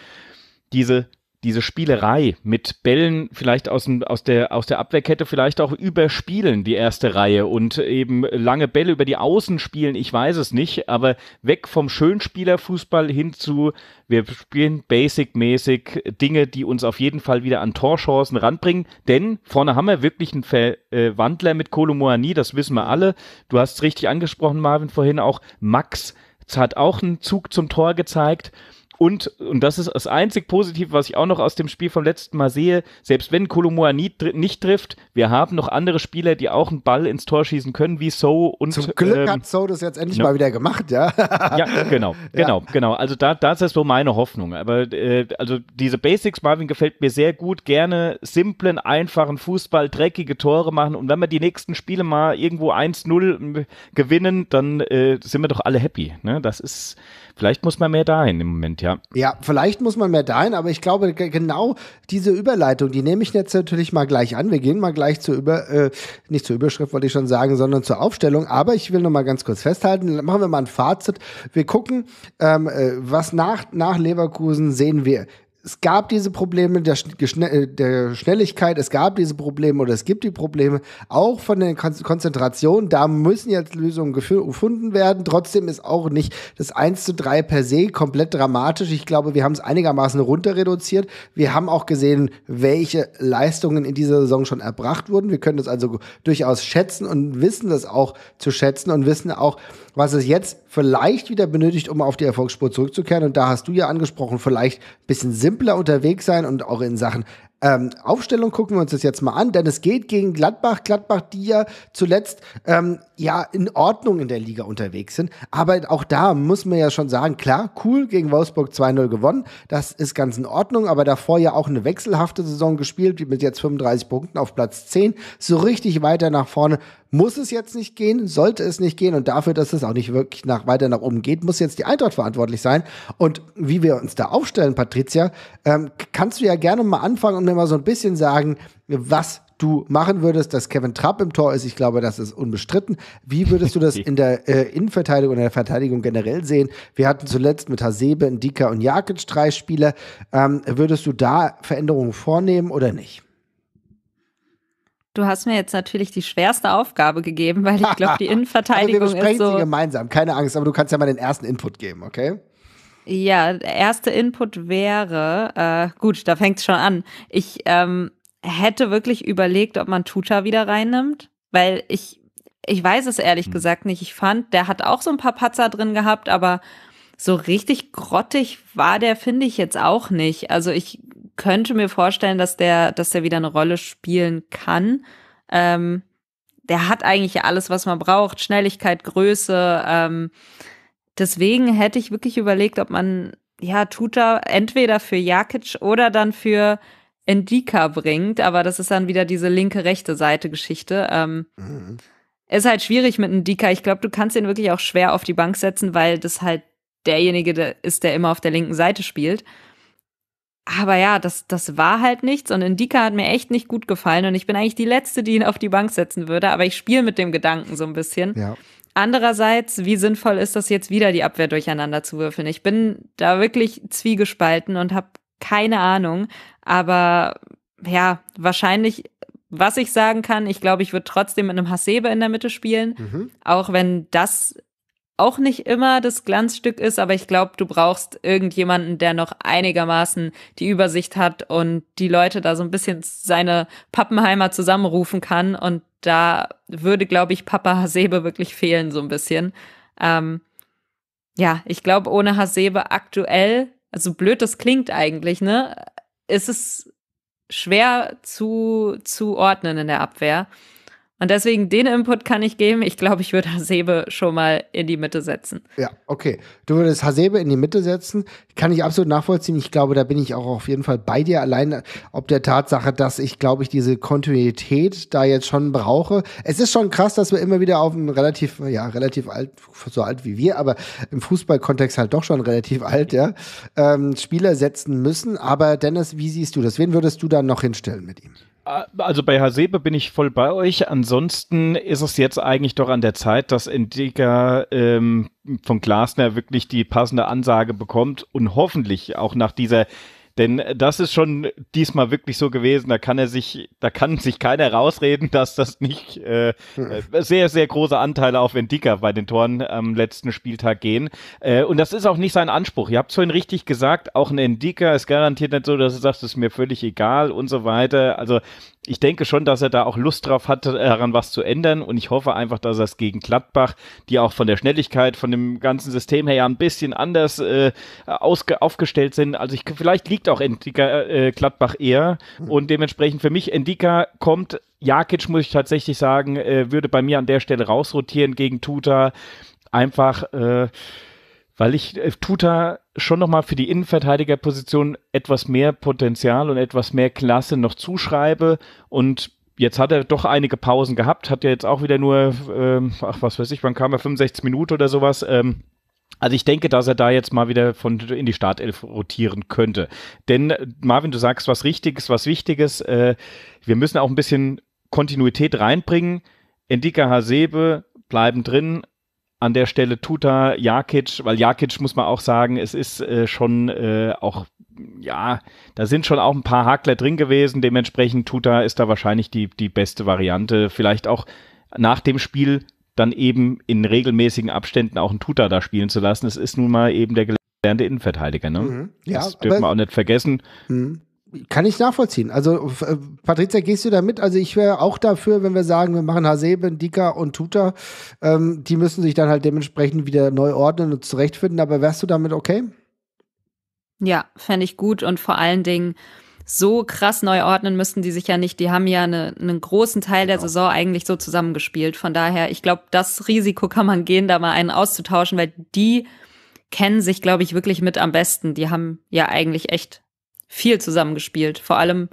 diese diese Spielerei mit Bällen vielleicht aus, aus, der, aus der Abwehrkette vielleicht auch überspielen, die erste Reihe und eben lange Bälle über die Außen spielen, ich weiß es nicht, aber weg vom Schönspielerfußball hin zu, wir spielen basic-mäßig Dinge, die uns auf jeden Fall wieder an Torchancen ranbringen, denn vorne haben wir wirklich einen Verwandler äh, mit Kolomoani, das wissen wir alle. Du hast es richtig angesprochen, Marvin, vorhin auch, Max hat auch einen Zug zum Tor gezeigt und, und das ist das einzig Positive, was ich auch noch aus dem Spiel vom letzten Mal sehe, selbst wenn Kolomua nicht trifft, wir haben noch andere Spieler, die auch einen Ball ins Tor schießen können, wie So und. Zum Glück ähm, hat So das jetzt endlich ne? mal wieder gemacht, ja. ja, genau, [laughs] genau, ja. genau. Also da, das ist so meine Hoffnung. Aber äh, also diese Basics, Marvin, gefällt mir sehr gut. Gerne simplen, einfachen Fußball, dreckige Tore machen. Und wenn wir die nächsten Spiele mal irgendwo 1-0 ähm, gewinnen, dann äh, sind wir doch alle happy. Ne? Das ist, vielleicht muss man mehr dahin im Moment, ja ja. Ja, vielleicht muss man mehr dahin, aber ich glaube, genau diese Überleitung, die nehme ich jetzt natürlich mal gleich an. Wir gehen mal gleich zur Über, äh, nicht zur Überschrift, wollte ich schon sagen, sondern zur Aufstellung. Aber ich will noch mal ganz kurz festhalten, machen wir mal ein Fazit. Wir gucken, ähm, äh, was nach, nach Leverkusen sehen wir es gab diese Probleme der, äh, der, Schnelligkeit, es gab diese Probleme oder es gibt die Probleme auch von der Konzentration. Da müssen jetzt Lösungen gefunden werden. Trotzdem ist auch nicht das 1 zu 3 per se komplett dramatisch. Ich glaube, wir haben es einigermaßen runter reduziert. Wir haben auch gesehen, welche Leistungen in dieser Saison schon erbracht wurden. Wir können das also durchaus schätzen und wissen das auch zu schätzen und wissen auch, was es jetzt vielleicht wieder benötigt, um auf die Erfolgsspur zurückzukehren. Und da hast du ja angesprochen, vielleicht ein bisschen simpler unterwegs sein und auch in Sachen ähm, Aufstellung gucken wir uns das jetzt mal an, denn es geht gegen Gladbach. Gladbach, die ja zuletzt ähm, ja in Ordnung in der Liga unterwegs sind. Aber auch da muss man ja schon sagen, klar, cool, gegen Wolfsburg 2-0 gewonnen. Das ist ganz in Ordnung, aber davor ja auch eine wechselhafte Saison gespielt, mit jetzt 35 Punkten auf Platz 10. So richtig weiter nach vorne muss es jetzt nicht gehen, sollte es nicht gehen und dafür, dass es auch nicht wirklich nach, weiter nach oben geht, muss jetzt die Eintracht verantwortlich sein. Und wie wir uns da aufstellen, Patricia, ähm, kannst du ja gerne mal anfangen und mir mal so ein bisschen sagen, was du machen würdest, dass Kevin Trapp im Tor ist. Ich glaube, das ist unbestritten. Wie würdest du das [laughs] in der äh, Innenverteidigung und in der Verteidigung generell sehen? Wir hatten zuletzt mit Hasebe, Dika und Jakic drei Spieler. Ähm, würdest du da Veränderungen vornehmen oder nicht? Du hast mir jetzt natürlich die schwerste Aufgabe gegeben, weil ich glaube, die Innenverteidigung [laughs] also wir besprechen ist so. Sie gemeinsam, keine Angst, aber du kannst ja mal den ersten Input geben, okay? Ja, der erste Input wäre, äh, gut, da fängt es schon an. Ich ähm, hätte wirklich überlegt, ob man Tuta wieder reinnimmt, weil ich, ich weiß es ehrlich hm. gesagt nicht. Ich fand, der hat auch so ein paar Patzer drin gehabt, aber so richtig grottig war der, finde ich jetzt auch nicht. Also ich könnte mir vorstellen, dass der, dass der wieder eine Rolle spielen kann. Ähm, der hat eigentlich alles, was man braucht. Schnelligkeit, Größe. Ähm, deswegen hätte ich wirklich überlegt, ob man ja Tuta entweder für Jakic oder dann für Endika bringt. Aber das ist dann wieder diese linke, rechte Seite Geschichte. Ähm, mhm. Ist halt schwierig mit Endika. Ich glaube, du kannst ihn wirklich auch schwer auf die Bank setzen, weil das halt derjenige ist, der immer auf der linken Seite spielt aber ja, das, das war halt nichts und Indika hat mir echt nicht gut gefallen und ich bin eigentlich die Letzte, die ihn auf die Bank setzen würde, aber ich spiele mit dem Gedanken so ein bisschen. Ja. Andererseits, wie sinnvoll ist das jetzt wieder, die Abwehr durcheinander zu würfeln? Ich bin da wirklich zwiegespalten und habe keine Ahnung, aber ja, wahrscheinlich, was ich sagen kann, ich glaube, ich würde trotzdem mit einem Hasebe in der Mitte spielen, mhm. auch wenn das auch nicht immer das Glanzstück ist, aber ich glaube, du brauchst irgendjemanden, der noch einigermaßen die Übersicht hat und die Leute da so ein bisschen seine Pappenheimer zusammenrufen kann. Und da würde, glaube ich, Papa Hasebe wirklich fehlen, so ein bisschen. Ähm, ja, ich glaube, ohne Hasebe aktuell, also blöd das klingt eigentlich, ne, ist es schwer zu, zu ordnen in der Abwehr. Und deswegen den Input kann ich geben. Ich glaube, ich würde Hasebe schon mal in die Mitte setzen. Ja, okay. Du würdest Hasebe in die Mitte setzen. Kann ich absolut nachvollziehen. Ich glaube, da bin ich auch auf jeden Fall bei dir. Allein ob der Tatsache, dass ich, glaube ich, diese Kontinuität da jetzt schon brauche. Es ist schon krass, dass wir immer wieder auf einen relativ, ja, relativ alt, so alt wie wir, aber im Fußballkontext halt doch schon relativ alt, ja, ähm, Spieler setzen müssen. Aber Dennis, wie siehst du das? Wen würdest du dann noch hinstellen mit ihm? Äh, also bei Hasebe bin ich voll bei euch. Ansonsten ist es jetzt eigentlich doch an der Zeit, dass Endika ähm, von Glasner wirklich die passende Ansage bekommt und hoffentlich auch nach dieser denn das ist schon diesmal wirklich so gewesen. Da kann er sich, da kann sich keiner rausreden, dass das nicht äh, äh, sehr, sehr große Anteile auf Endika bei den Toren am letzten Spieltag gehen. Äh, und das ist auch nicht sein Anspruch. Ihr habt es vorhin richtig gesagt, auch ein Endika ist garantiert nicht so, dass du sagst, es ist mir völlig egal und so weiter. Also ich denke schon, dass er da auch Lust drauf hat, daran was zu ändern. Und ich hoffe einfach, dass er es gegen Gladbach, die auch von der Schnelligkeit, von dem ganzen System her ja ein bisschen anders äh, aufgestellt sind. Also ich, vielleicht liegt auch Endika äh, Gladbach eher. Und dementsprechend für mich, Endika kommt. Jakic, muss ich tatsächlich sagen, äh, würde bei mir an der Stelle rausrotieren gegen Tuta. Einfach. Äh, weil ich äh, tut Tuta schon nochmal für die Innenverteidigerposition etwas mehr Potenzial und etwas mehr Klasse noch zuschreibe. Und jetzt hat er doch einige Pausen gehabt, hat ja jetzt auch wieder nur, ähm, ach was weiß ich, wann kam er, 65 Minuten oder sowas. Ähm, also ich denke, dass er da jetzt mal wieder von in die Startelf rotieren könnte. Denn äh, Marvin, du sagst was Richtiges, was Wichtiges. Äh, wir müssen auch ein bisschen Kontinuität reinbringen. Endika Hasebe bleiben drin, an der Stelle Tuta, Jakic, weil Jakic muss man auch sagen, es ist äh, schon äh, auch, ja, da sind schon auch ein paar Hakler drin gewesen. Dementsprechend Tuta ist da wahrscheinlich die, die beste Variante. Vielleicht auch nach dem Spiel dann eben in regelmäßigen Abständen auch ein Tuta da spielen zu lassen. Es ist nun mal eben der gelernte Innenverteidiger. Ne? Mhm. Ja, das dürfen wir auch nicht vergessen. Mhm. Kann ich nachvollziehen. Also, äh, Patricia, gehst du da mit? Also, ich wäre auch dafür, wenn wir sagen, wir machen Hasebe, Dika und Tuta. Ähm, die müssen sich dann halt dementsprechend wieder neu ordnen und zurechtfinden. Aber wärst du damit okay? Ja, fände ich gut und vor allen Dingen so krass neu ordnen müssten die sich ja nicht. Die haben ja eine, einen großen Teil der genau. Saison eigentlich so zusammengespielt. Von daher, ich glaube, das Risiko kann man gehen, da mal einen auszutauschen, weil die kennen sich, glaube ich, wirklich mit am besten. Die haben ja eigentlich echt viel zusammengespielt. Vor allem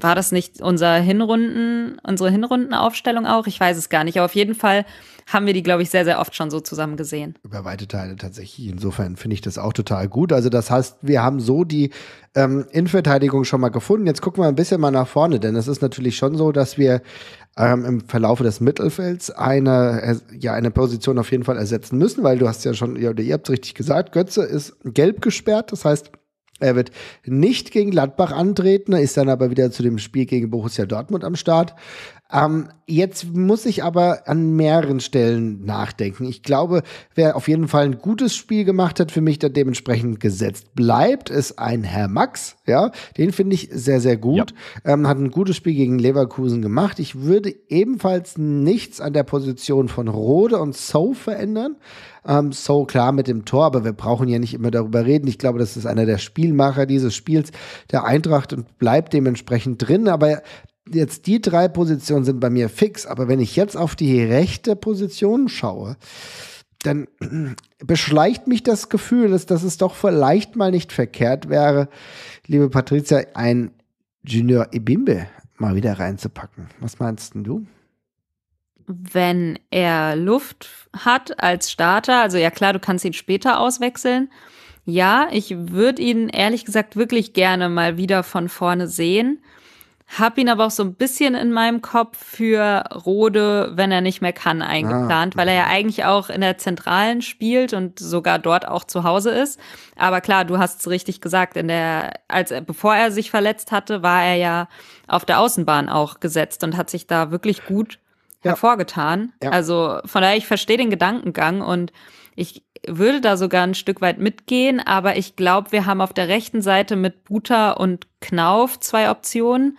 war das nicht unser Hinrunden, unsere Hinrundenaufstellung auch? Ich weiß es gar nicht. Aber auf jeden Fall haben wir die, glaube ich, sehr, sehr oft schon so zusammen gesehen. Über weite Teile tatsächlich. Insofern finde ich das auch total gut. Also das heißt, wir haben so die ähm, Innenverteidigung schon mal gefunden. Jetzt gucken wir ein bisschen mal nach vorne, denn es ist natürlich schon so, dass wir ähm, im Verlaufe des Mittelfelds eine, ja, eine Position auf jeden Fall ersetzen müssen, weil du hast ja schon, oder ihr habt es richtig gesagt, Götze ist gelb gesperrt. Das heißt, er wird nicht gegen Gladbach antreten, ist dann aber wieder zu dem Spiel gegen Borussia Dortmund am Start. Ähm, jetzt muss ich aber an mehreren Stellen nachdenken. Ich glaube, wer auf jeden Fall ein gutes Spiel gemacht hat, für mich da dementsprechend gesetzt bleibt, ist ein Herr Max. Ja, den finde ich sehr, sehr gut. Ja. Ähm, hat ein gutes Spiel gegen Leverkusen gemacht. Ich würde ebenfalls nichts an der Position von Rode und So verändern. Ähm, so klar mit dem Tor, aber wir brauchen ja nicht immer darüber reden. Ich glaube, das ist einer der Spielmacher dieses Spiels der Eintracht und bleibt dementsprechend drin. Aber jetzt die drei Positionen sind bei mir fix, aber wenn ich jetzt auf die rechte Position schaue, dann [clears throat] beschleicht mich das Gefühl, dass, dass es doch vielleicht mal nicht verkehrt wäre, liebe Patricia, ein Junior Ibimbe mal wieder reinzupacken. Was meinst du? Wenn er Luft hat als Starter, also ja klar, du kannst ihn später auswechseln. Ja, ich würde ihn ehrlich gesagt wirklich gerne mal wieder von vorne sehen. Hab ihn aber auch so ein bisschen in meinem Kopf für Rode, wenn er nicht mehr kann, eingeplant, ah. weil er ja eigentlich auch in der Zentralen spielt und sogar dort auch zu Hause ist. Aber klar, du hast es richtig gesagt, in der, als bevor er sich verletzt hatte, war er ja auf der Außenbahn auch gesetzt und hat sich da wirklich gut ja. hervorgetan. Ja. Also von daher, ich verstehe den Gedankengang und ich würde da sogar ein Stück weit mitgehen, aber ich glaube, wir haben auf der rechten Seite mit Buta und Knauf zwei Optionen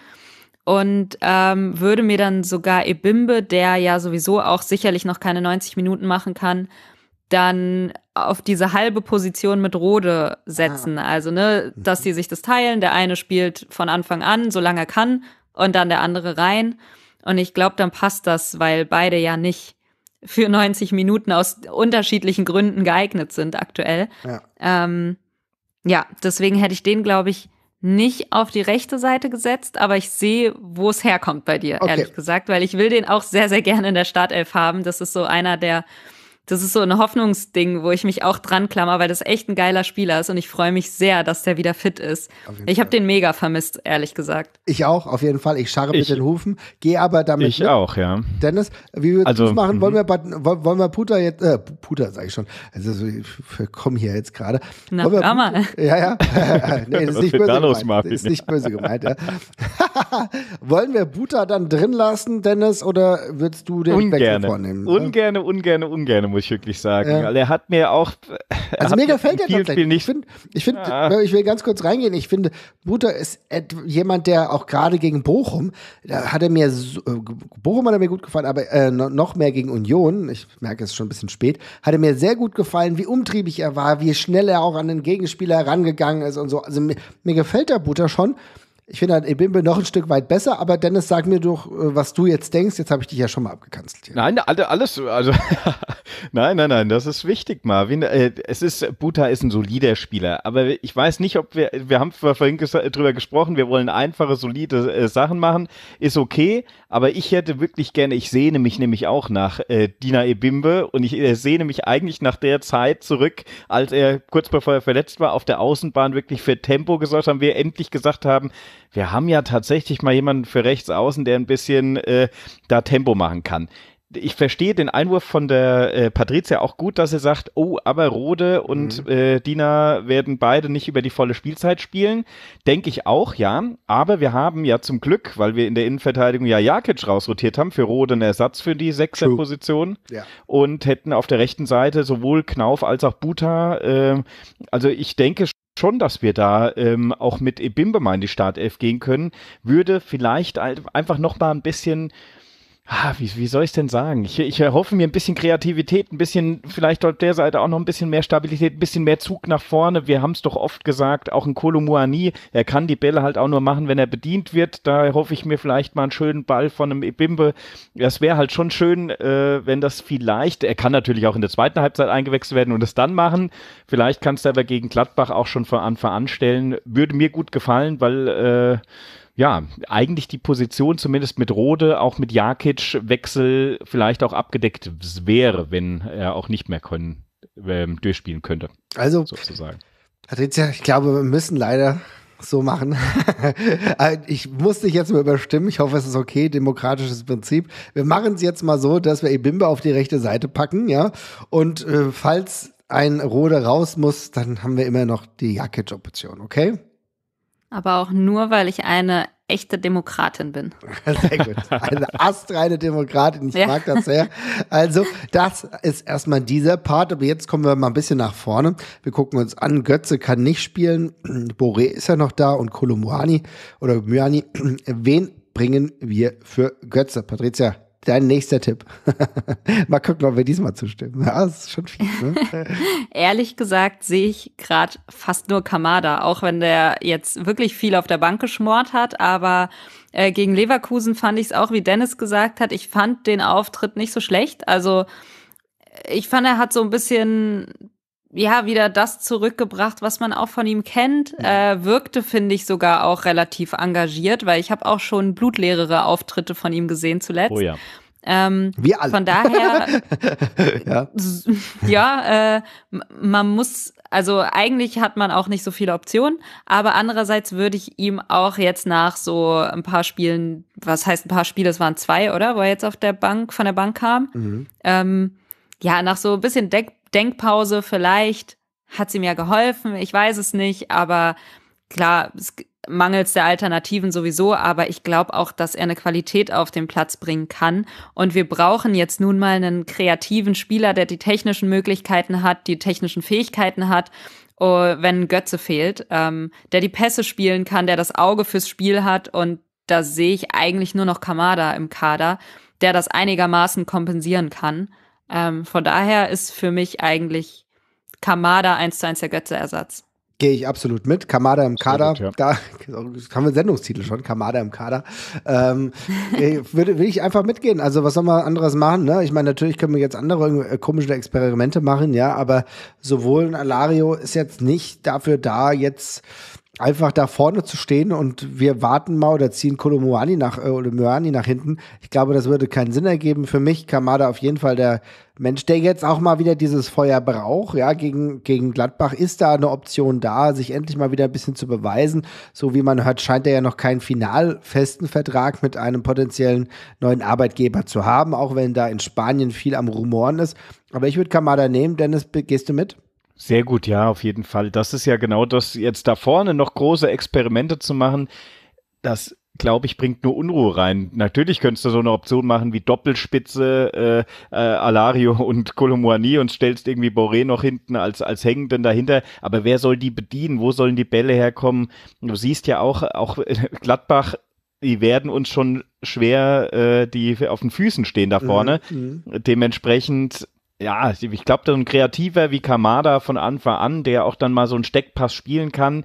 und ähm, würde mir dann sogar Ebimbe, der ja sowieso auch sicherlich noch keine 90 Minuten machen kann, dann auf diese halbe Position mit Rode setzen. Ah. Also, ne, dass die sich das teilen. Der eine spielt von Anfang an, solange er kann, und dann der andere rein. Und ich glaube, dann passt das, weil beide ja nicht für 90 Minuten aus unterschiedlichen Gründen geeignet sind aktuell. Ja, ähm, ja deswegen hätte ich den, glaube ich, nicht auf die rechte Seite gesetzt, aber ich sehe, wo es herkommt bei dir, okay. ehrlich gesagt, weil ich will den auch sehr, sehr gerne in der Startelf haben. Das ist so einer der das ist so ein Hoffnungsding, wo ich mich auch dran klammer, weil das echt ein geiler Spieler ist und ich freue mich sehr, dass der wieder fit ist. Ich habe den mega vermisst, ehrlich gesagt. Ich auch, auf jeden Fall. Ich scharre mit den Hufen, gehe aber damit. Ich mit. auch, ja. Dennis, wie wir also, machen, wollen mhm. wir, wollen wir Puta jetzt, äh, Puta sage ich schon, also wir kommen hier jetzt gerade. Na, wir, Puta, Ja, ja. [laughs] nee, das ist nicht böse gemeint. das ist nicht böse gemeint, ja. [laughs] wollen wir Puta dann drin lassen, Dennis, oder würdest du den ungerne, Wechsel vornehmen? Ungerne, ungerne, ungerne, muss ich wirklich sagen. Ja. Weil er hat mir auch. Also mir gefällt der Top Nicht. Ich finde, ich, find, ja. Äh, ich will ganz kurz reingehen. Ich finde, Buter ist jemand, der auch gerade gegen Bochum, da hat er mir, äh, Bochum hat er mir gut gefallen, aber äh, noch mehr gegen Union, ich merke es schon ein bisschen spät, hat er mir sehr gut gefallen, wie umtriebig er war, wie schnell er auch an den Gegenspieler herangegangen ist und so. Also mir, mir gefällt der Buter schon. Ich finde halt Ebimbe noch ein Stück weit besser, aber Dennis, sag mir doch, äh, was du jetzt denkst. Jetzt habe ich dich ja schon mal abgekanzelt. Hier. Nein, alles, also [laughs] nein, nein, nein, das ist wichtig, Marvin. Äh, es ist, Buta ist ein solider Spieler, aber ich weiß nicht, ob wir, wir haben vorhin drüber gesprochen, wir wollen einfache, solide äh, Sachen machen, ist okay, aber ich hätte wirklich gerne, ich sehne mich nämlich auch nach äh, Dina Ebimbe und ich äh, sehne mich eigentlich nach der Zeit zurück, als er kurz bevor er verletzt war, auf der Außenbahn wirklich für Tempo gesorgt haben, wir endlich gesagt haben, wir haben ja tatsächlich mal jemanden für rechts außen, der ein bisschen äh, da Tempo machen kann. Ich verstehe den Einwurf von der äh, Patricia auch gut, dass sie sagt, oh, aber Rode und mhm. äh, Dina werden beide nicht über die volle Spielzeit spielen. Denke ich auch, ja. Aber wir haben ja zum Glück, weil wir in der Innenverteidigung ja Jakic rausrotiert haben, für Rode einen Ersatz für die Sechserposition ja. und hätten auf der rechten Seite sowohl Knauf als auch Buta. Äh, also ich denke schon, dass wir da ähm, auch mit Ebimbe mal in die Startelf gehen können, würde vielleicht einfach noch mal ein bisschen ah, wie, wie soll ich denn sagen? Ich, ich erhoffe mir ein bisschen Kreativität, ein bisschen, vielleicht auf der Seite auch noch ein bisschen mehr Stabilität, ein bisschen mehr Zug nach vorne. Wir haben es doch oft gesagt, auch in Kolomuani, er kann die Bälle halt auch nur machen, wenn er bedient wird. Da hoffe ich mir vielleicht mal einen schönen Ball von einem Ebimbe. Das wäre halt schon schön, äh, wenn das vielleicht, er kann natürlich auch in der zweiten Halbzeit eingewechselt werden und es dann machen. Vielleicht kannst du aber gegen Gladbach auch schon von Anfang an stellen. Würde mir gut gefallen, weil äh, ja, eigentlich die Position zumindest mit Rode, auch mit Jakic Wechsel vielleicht auch abgedeckt wäre, wenn er auch nicht mehr können, äh, durchspielen könnte. Also, sozusagen. Patricia, ich glaube, wir müssen leider so machen. [laughs] Äh, ich muss dich jetzt mal überstimmen. Ich hoffe, es ist okay. Demokratisches Prinzip. Wir machen es jetzt mal so, dass wir Ebimbe auf die rechte Seite packen, ja. Und äh, falls ein Rode raus muss, dann haben wir immer noch die Jakic-Option, okay? Aber auch nur, weil ich eine echte Demokratin bin. [laughs] Sehr gut. Eine astreine Demokratin, ich ja. mag das sehr. Also, das ist erstmal dieser Part, aber jetzt kommen wir mal ein bisschen nach vorne. Wir gucken uns an, Götze kann nicht spielen, [clears throat] Boré ist ja noch da und Kolumuani oder Myani. [clears throat] Wen bringen wir für Götze? Patricia, Dein nächster Tipp. [laughs] mal gucken, ob wir diesmal zustimmen. Ja, das ist schon viel. Ne? [laughs] Ehrlich gesagt sehe ich gerade fast nur Kamada, auch wenn der jetzt wirklich viel auf der Bank geschmort hat. Aber äh, gegen Leverkusen fand ich es auch, wie Dennis gesagt hat, ich fand den Auftritt nicht so schlecht. Also ich fand, er hat so ein bisschen ja wieder das zurückgebracht, was man auch von ihm kennt. Mhm. Äh, wirkte, finde ich, sogar auch relativ engagiert, weil ich habe auch schon blutleere Auftritte von ihm gesehen zuletzt. Oh ja. Ähm, Wir alle. Von daher, [laughs] ja, ja äh, man muss, also eigentlich hat man auch nicht so viele Optionen, aber andererseits würde ich ihm auch jetzt nach so ein paar Spielen, was heißt ein paar Spiele, es waren zwei, oder? Wo er jetzt auf der Bank, von der Bank kam. Mhm. Ähm, ja, nach so ein bisschen Deck Denkpause vielleicht hat sie mir geholfen, ich weiß es nicht, aber klar, es mangels der Alternativen sowieso, aber ich glaube auch, dass er eine Qualität auf den Platz bringen kann. Und wir brauchen jetzt nun mal einen kreativen Spieler, der die technischen Möglichkeiten hat, die technischen Fähigkeiten hat, oh, wenn Götze fehlt, ähm, der die Pässe spielen kann, der das Auge fürs Spiel hat. Und da sehe ich eigentlich nur noch Kamada im Kader, der das einigermaßen kompensieren kann. Ähm, von daher ist für mich eigentlich Kamada 1 zu 1 der Götze-Ersatz. Gehe ich absolut mit. Kamada im Kader. Gut, ja. Da [laughs] haben wir Sendungstitel schon. Kamada im Kader. Ähm, [laughs] würde, will ich einfach mitgehen. Also, was soll man anderes machen? Ne? Ich meine, natürlich können wir jetzt andere äh, komische Experimente machen, ja, aber sowohl ein Alario ist jetzt nicht dafür da, jetzt einfach da vorne zu stehen und wir warten mal oder ziehen Kolomuani nach äh, oder Mörani nach hinten. Ich glaube, das würde keinen Sinn ergeben. Für mich Kamada auf jeden Fall der Mensch, der jetzt auch mal wieder dieses Feuer braucht. Ja, gegen, gegen Gladbach ist da eine Option da, sich endlich mal wieder ein bisschen zu beweisen. So wie man hört, scheint er ja noch keinen finalfesten Vertrag mit einem potenziellen neuen Arbeitgeber zu haben, auch wenn da in Spanien viel am Rumoren ist. Aber ich würde Kamada nehmen. Dennis, gehst du mit? Sehr gut, ja, auf jeden Fall. Das ist ja genau das, jetzt da vorne noch große Experimente zu machen, das glaube ich, bringt nur Unruhe rein. Natürlich könntest du so eine Option machen wie Doppelspitze, äh, äh, Alario und Colomboani und stellst irgendwie Boré noch hinten als, als Hängenden dahinter. Aber wer soll die bedienen? Wo sollen die Bälle herkommen? Du siehst ja auch, auch äh, Gladbach die werden uns schon schwer, äh, die auf den Füßen stehen da mhm, vorne. Mhm. Dementsprechend ja, ich glaube, so ein Kreativer wie Kamada von Anfang an, der auch dann mal so einen Steckpass spielen kann.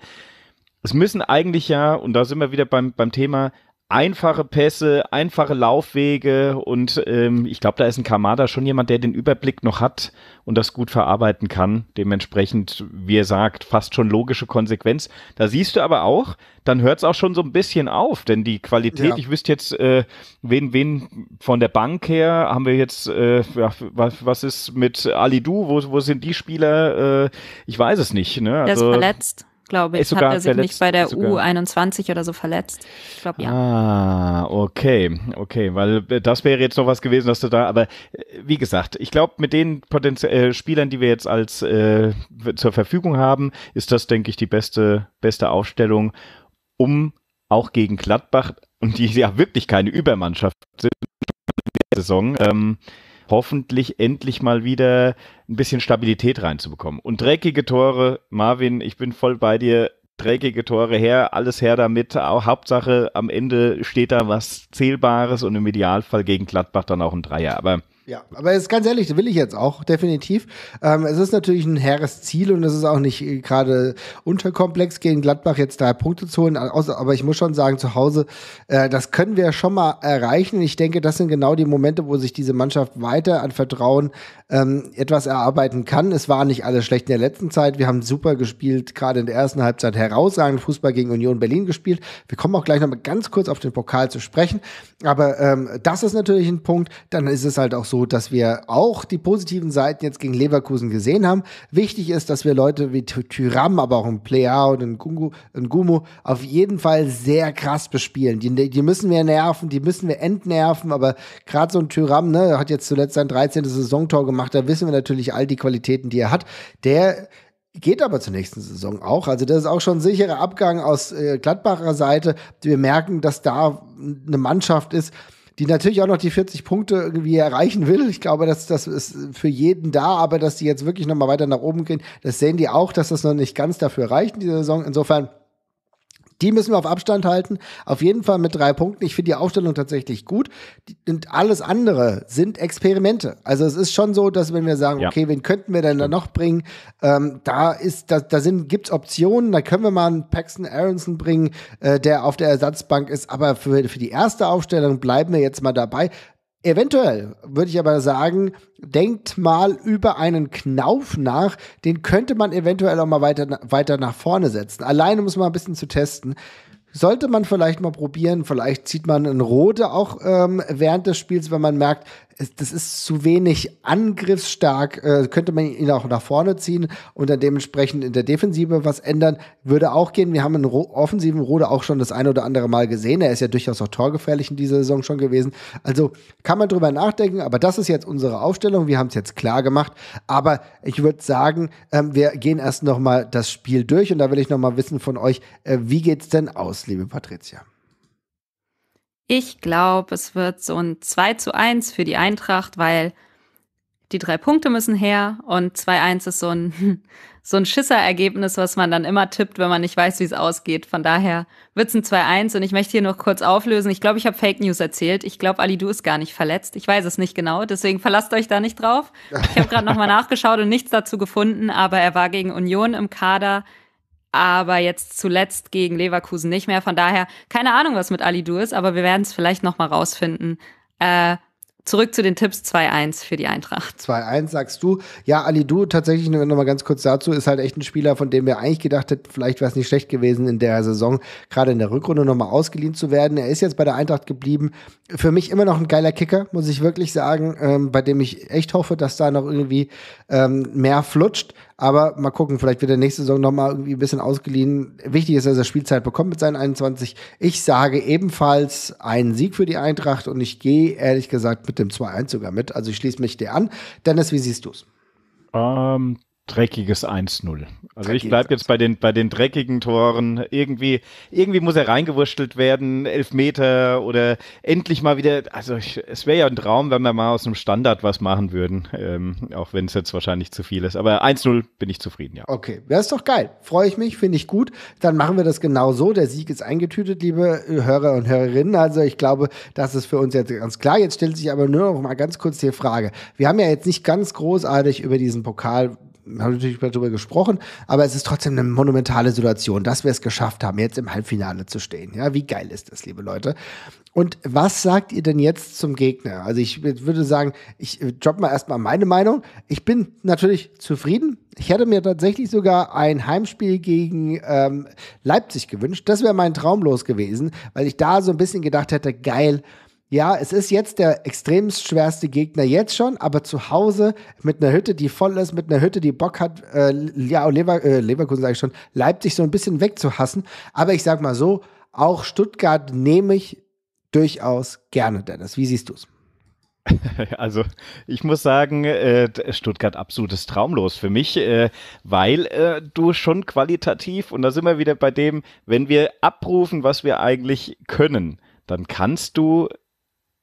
Es müssen eigentlich ja, und da sind wir wieder beim, beim Thema, einfache Pässe, einfache Laufwege und ähm, ich glaube, da ist ein Kamada schon jemand, der den Überblick noch hat und das gut verarbeiten kann. Dementsprechend, wie er sagt, fast schon logische Konsequenz. Da siehst du aber auch, dann hört es auch schon so ein bisschen auf, denn die Qualität, ja. ich wüsste jetzt, äh, wen, wen von der Bank her haben wir jetzt, äh, ja, was, was ist mit Ali Du, wo, wo sind die Spieler? Äh, ich weiß es nicht. Ne? Also, der ist also verletzt glaube ich. Ist sogar hat er sich verletzt, nicht bei der U21 oder so verletzt? Ich glaube, ja. Ah, okay, okay, weil äh, das wäre jetzt noch was gewesen, dass du da, aber äh, wie gesagt, ich glaube, mit den Potenz äh, Spielern, die wir jetzt als äh, zur Verfügung haben, ist das, denke ich, die beste, beste Aufstellung, um auch gegen Gladbach, und [laughs] die ja wirklich keine Übermannschaft sind, in der Saison, ähm, hoffentlich endlich mal wieder ein bisschen Stabilität reinzubekommen. Und dreckige Tore, Marvin, ich bin voll bei dir. Dreckige Tore her, alles her damit. Auch Hauptsache, am Ende steht da was Zählbares und im Idealfall gegen Gladbach dann auch ein Dreier. Aber ja, aber jetzt ganz ehrlich, das will ich jetzt auch, definitiv. Ähm, es ist natürlich ein hehres Ziel und es ist auch nicht äh, gerade unterkomplex, gegen Gladbach jetzt drei Punkte zu holen. Aber ich muss schon sagen, zu Hause, äh, das können wir schon mal erreichen. ich denke, das sind genau die Momente, wo sich diese Mannschaft weiter an Vertrauen ähm, etwas erarbeiten kann. Es war nicht alles schlecht in der letzten Zeit. Wir haben super gespielt, gerade in der ersten Halbzeit herausragend Fußball gegen Union Berlin gespielt. Wir kommen auch gleich nochmal ganz kurz auf den Pokal zu sprechen. Aber ähm, das ist natürlich ein Punkt. Dann ist es halt auch so, dass wir auch die positiven Seiten jetzt gegen Leverkusen gesehen haben. Wichtig ist, dass wir Leute wie Tyram, aber auch ein Plea und ein ein Gumu auf jeden Fall sehr krass bespielen. Die, die müssen wir nerven, die müssen wir entnerven, aber gerade so ein Tyram, ne, hat jetzt zuletzt sein 13. Saisontor gemacht, da wissen wir natürlich all die Qualitäten, die er hat. Der Geht aber zur nächsten Saison auch. Also, das ist auch schon ein sicherer Abgang aus äh, Gladbacher Seite. Wir merken, dass da eine Mannschaft ist, die natürlich auch noch die 40 Punkte irgendwie erreichen will. Ich glaube, dass das ist für jeden da, aber dass die jetzt wirklich nochmal weiter nach oben gehen, das sehen die auch, dass das noch nicht ganz dafür reicht in dieser Saison. Insofern die müssen wir auf Abstand halten. Auf jeden Fall mit drei Punkten. Ich finde die Aufstellung tatsächlich gut. Und alles andere sind Experimente. Also es ist schon so, dass wenn wir sagen, ja. okay, wen könnten wir denn da noch bringen? Ähm, da ist, da, da sind, gibt's Optionen. Da können wir mal einen Paxton Aronson bringen, äh, der auf der Ersatzbank ist. Aber für, für die erste Aufstellung bleiben wir jetzt mal dabei. Eventuell würde ich aber sagen, denkt mal über einen Knauf nach, den könnte man eventuell auch mal weiter, weiter nach vorne setzen. Alleine um es mal ein bisschen zu testen. Sollte man vielleicht mal probieren, vielleicht zieht man einen Rote auch ähm, während des Spiels, wenn man merkt, das ist zu wenig angriffsstark, äh, könnte man ihn auch nach vorne ziehen und dann dementsprechend in der Defensive was ändern, würde auch gehen. Wir haben einen offensiven Rode auch schon das ein oder andere Mal gesehen. Er ist ja durchaus auch torgefährlich in dieser Saison schon gewesen. Also kann man drüber nachdenken, aber das ist jetzt unsere Aufstellung. Wir haben es jetzt klar gemacht, aber ich würde sagen, ähm, wir gehen erst nochmal das Spiel durch und da will ich nochmal wissen von euch, äh, wie geht's denn aus, liebe Patricia? Ich glaube, es wird so ein 2 zu 1 für die Eintracht, weil die drei Punkte müssen her und 2-1 ist so ein, [laughs] so ein Schisser-Ergebnis, was man dann immer tippt, wenn man nicht weiß, wie es ausgeht. Von daher wird es ein 2-1 und ich möchte hier noch kurz auflösen. Ich glaube, ich habe Fake News erzählt. Ich glaube, Ali Du ist gar nicht verletzt. Ich weiß es nicht genau, deswegen verlasst euch da nicht drauf. Ich habe gerade nochmal [laughs] nachgeschaut und nichts dazu gefunden, aber er war gegen Union im Kader aber jetzt zuletzt gegen Leverkusen nicht mehr. Von daher, keine Ahnung, was mit Ali Du ist, aber wir werden es vielleicht nochmal rausfinden. Äh, Zurück zu den Tipps 2-1 für die Eintracht. 2-1 sagst du. Ja, Ali Du, tatsächlich nochmal ganz kurz dazu, ist halt echt ein Spieler, von dem wir eigentlich gedacht hätten, vielleicht wäre es nicht schlecht gewesen, in der Saison gerade in der Rückrunde nochmal ausgeliehen zu werden. Er ist jetzt bei der Eintracht geblieben. Für mich immer noch ein geiler Kicker, muss ich wirklich sagen, ähm, bei dem ich echt hoffe, dass da noch irgendwie ähm, mehr flutscht. Aber mal gucken, vielleicht wird er nächste Saison nochmal irgendwie ein bisschen ausgeliehen. Wichtig ist, dass er Spielzeit bekommt mit seinen 21. Ich sage ebenfalls einen Sieg für die Eintracht und ich gehe ehrlich gesagt mit dem 2-1 sogar mit. Also ich schließe mich dir an. Dennis, wie siehst du es? Ähm, dreckiges 1-0. Also dreckiges ich bleibe jetzt bei den, bei den dreckigen Toren. Irgendwie, irgendwie muss er reingewurschtelt werden, Elfmeter oder endlich mal wieder. Also ich, es wäre ja ein Traum, wenn wir mal aus einem Standard was machen würden, ähm, auch wenn es jetzt wahrscheinlich zu viel ist. Aber 1-0 bin ich zufrieden, ja. Okay, wäre es doch geil. Freue ich mich, finde ich gut. Dann machen wir das genau so. Der Sieg ist eingetütet, liebe Hörer und Hörerinnen. Also ich glaube, das ist für uns jetzt ganz klar. Jetzt stellt sich aber nur noch mal ganz kurz die Frage. Wir haben ja jetzt nicht ganz großartig über diesen Pokal haben natürlich darüber gesprochen, aber es ist trotzdem eine monumentale Situation, dass wir es geschafft haben, jetzt im Halbfinale zu stehen. Ja, wie geil ist das, liebe Leute? Und was sagt ihr denn jetzt zum Gegner? Also ich würde sagen, ich äh, droppe mal erstmal meine Meinung. Ich bin natürlich zufrieden. Ich hätte mir tatsächlich sogar ein Heimspiel gegen ähm, Leipzig gewünscht. Das wäre mein Traum los gewesen, weil ich da so ein bisschen gedacht hätte, geil, ja, es ist jetzt der extrem schwerste Gegner jetzt schon, aber zu Hause mit einer Hütte, die voll ist, mit einer Hütte, die Bock hat, äh, ja, Lever äh, Leverkusen sage ich schon, Leipzig so ein bisschen wegzuhassen. Aber ich sag mal so, auch Stuttgart nehme ich durchaus gerne, Dennis. Wie siehst du es? [laughs] Also ich muss sagen, äh, Stuttgart absolutes Traumlos für mich, äh, weil äh, du schon qualitativ, und da sind wir wieder bei dem, wenn wir abrufen, was wir eigentlich können, dann kannst du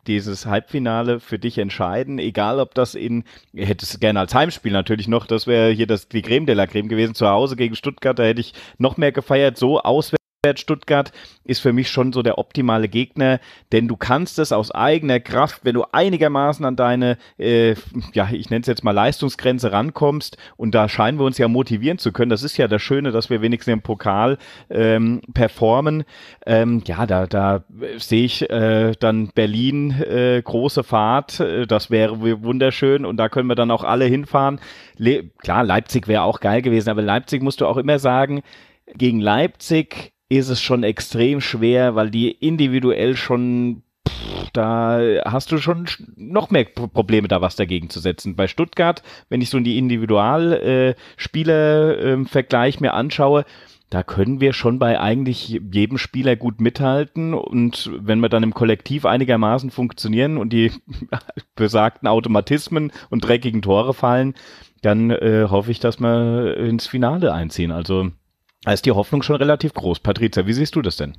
dieses Halbfinale für dich entscheiden, egal ob das in, hättest du gerne als Heimspiel natürlich noch, das wäre hier das, die Creme de la Creme gewesen, zu Hause gegen Stuttgart, da hätte ich noch mehr gefeiert, so auswärts auswärts Stuttgart ist für mich schon so der optimale Gegner, denn du kannst es aus eigener Kraft, wenn du einigermaßen an deine, äh, ja, ich nenne es jetzt mal Leistungsgrenze rankommst und da scheinen wir uns ja motivieren zu können. Das ist ja das Schöne, dass wir wenigstens im Pokal ähm, performen. Ähm, ja, da, da sehe ich äh, dann Berlin, äh, große Fahrt, äh, das wäre wunderschön und da können wir dann auch alle hinfahren. Le klar, Leipzig wäre auch geil gewesen, aber Leipzig musst du auch immer sagen, gegen Leipzig ist es schon extrem schwer, weil die individuell schon da hast du schon noch mehr Probleme, da was dagegen zu setzen. Bei Stuttgart, wenn ich so die Individualspieler-Vergleich äh, ähm, mir anschaue, da können wir schon bei eigentlich jedem Spieler gut mithalten. Und wenn wir dann im Kollektiv einigermaßen funktionieren und die [laughs] besagten Automatismen und dreckigen Tore fallen, dann äh, hoffe ich, dass wir ins Finale einziehen. Also da ist die Hoffnung schon relativ groß. Patricia, wie siehst du das denn?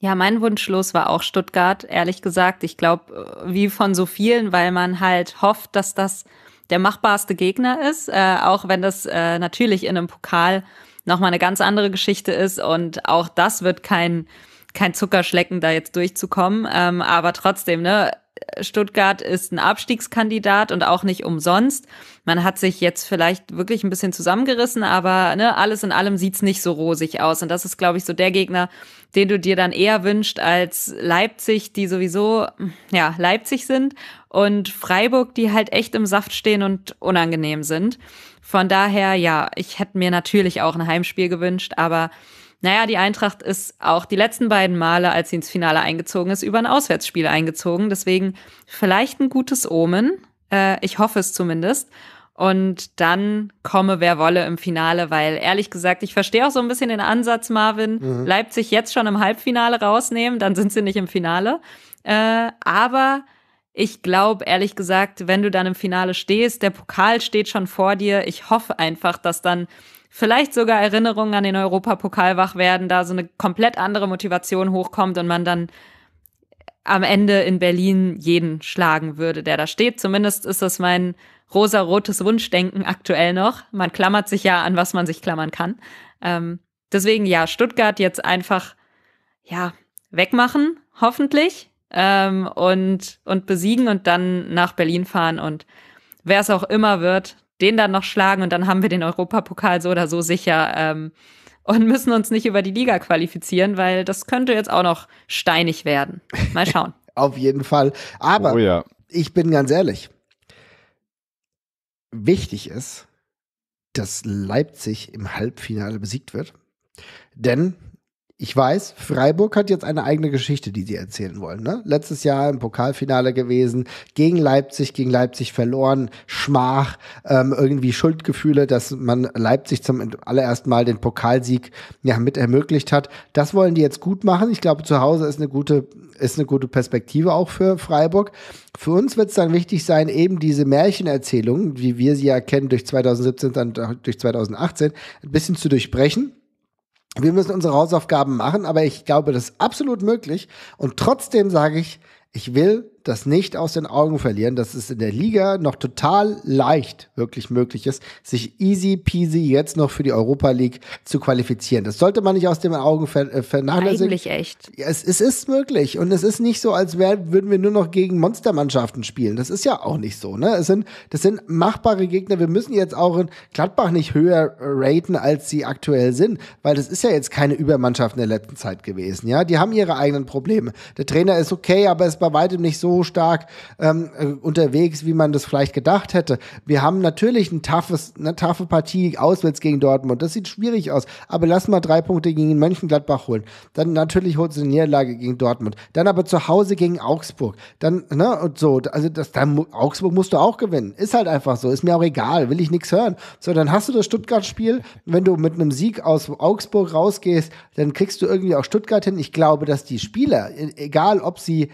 Ja, mein Wunsch los war auch Stuttgart, ehrlich gesagt. Ich glaube, äh, wie von so vielen, weil man halt hofft, dass das der machbarste Gegner ist, äh, auch wenn das äh, natürlich in einem Pokal nochmal eine ganz andere Geschichte ist und auch das wird kein, kein Zuckerschlecken, da jetzt durchzukommen. Ähm, aber trotzdem, ne, Stuttgart ist ein Abstiegskandidat und auch nicht umsonst. Man hat sich jetzt vielleicht wirklich ein bisschen zusammengerissen, aber ne, alles in allem sieht's nicht so rosig aus. Und das ist, glaube ich, so der Gegner, den du dir dann eher wünscht als Leipzig, die sowieso ja Leipzig sind und Freiburg, die halt echt im Saft stehen und unangenehm sind. Von daher, ja, ich hätte mir natürlich auch ein Heimspiel gewünscht, aber naja, die Eintracht ist auch die letzten beiden Male, als sie ins Finale eingezogen ist, über ein Auswärtsspiel eingezogen. Deswegen vielleicht ein gutes Omen. Äh, ich hoffe es zumindest. Und dann komme, wer wolle im Finale, weil ehrlich gesagt, ich verstehe auch so ein bisschen den Ansatz, Marvin, mhm. Leipzig jetzt schon im Halbfinale rausnehmen, dann sind sie nicht im Finale. Äh, aber ich glaube, ehrlich gesagt, wenn du dann im Finale stehst, der Pokal steht schon vor dir. Ich hoffe einfach, dass dann vielleicht sogar Erinnerungen an den Europapokal wach werden, da so eine komplett andere Motivation hochkommt und man dann am Ende in Berlin jeden schlagen würde, der da steht. Zumindest ist das mein rosa-rotes Wunschdenken aktuell noch. Man klammert sich ja an, was man sich klammern kann. Ähm, deswegen ja, Stuttgart jetzt einfach ja wegmachen, hoffentlich ähm, und und besiegen und dann nach Berlin fahren und wer es auch immer wird, den dann noch schlagen und dann haben wir den Europapokal so oder so sicher ähm, und müssen uns nicht über die Liga qualifizieren, weil das könnte jetzt auch noch steinig werden. Mal schauen. [laughs] Auf jeden Fall. Aber oh ja. ich bin ganz ehrlich, wichtig ist, dass Leipzig im Halbfinale besiegt wird. Denn ich weiß, Freiburg hat jetzt eine eigene Geschichte, die sie erzählen wollen. Ne? Letztes Jahr im Pokalfinale gewesen, gegen Leipzig, gegen Leipzig verloren, Schmach, ähm, irgendwie Schuldgefühle, dass man Leipzig zum allerersten Mal den Pokalsieg ja, mit ermöglicht hat. Das wollen die jetzt gut machen. Ich glaube, zu Hause ist eine gute, ist eine gute Perspektive auch für Freiburg. Für uns wird es dann wichtig sein, eben diese Märchenerzählungen, wie wir sie ja kennen, durch 2017, dann durch 2018, ein bisschen zu durchbrechen wir müssen unsere Hausaufgaben machen, aber ich glaube, das ist absolut möglich. Und trotzdem sage ich, ich will das nicht aus den Augen verlieren, dass es in der Liga noch total leicht wirklich möglich ist, sich easy peasy jetzt noch für die Europa League zu qualifizieren. Das sollte man nicht aus den Augen ver äh, vernachlässigen. Eigentlich echt. Es, es ist möglich und es ist nicht so, als wär, würden wir nur noch gegen Monstermannschaften spielen. Das ist ja auch nicht so. Ne? Es sind, das sind machbare Gegner. Wir müssen jetzt auch in Gladbach nicht höher raten, als sie aktuell sind, weil das ist ja jetzt keine Übermannschaft in der letzten Zeit gewesen. Ja, die haben ihre eigenen Probleme. Der Trainer ist okay, aber ist bei weitem nicht so stark ähm, äh, unterwegs, wie man das vielleicht gedacht hätte. Wir haben natürlich ein toughes, eine taffe Partie auswärts gegen Dortmund. Das sieht schwierig aus. Aber lass mal drei Punkte gegen Mönchengladbach holen. Dann natürlich holst du eine Niederlage gegen Dortmund. Dann aber zu Hause gegen Augsburg. Dann, ne, und so. Also, das, dann, Augsburg musst du auch gewinnen. Ist halt einfach so. Ist mir auch egal. Will ich nichts hören. So, dann hast du das Stuttgart-Spiel. Wenn du mit einem Sieg aus Augsburg rausgehst, dann kriegst du irgendwie auch Stuttgart hin. Ich glaube, dass die Spieler, e-, egal ob sie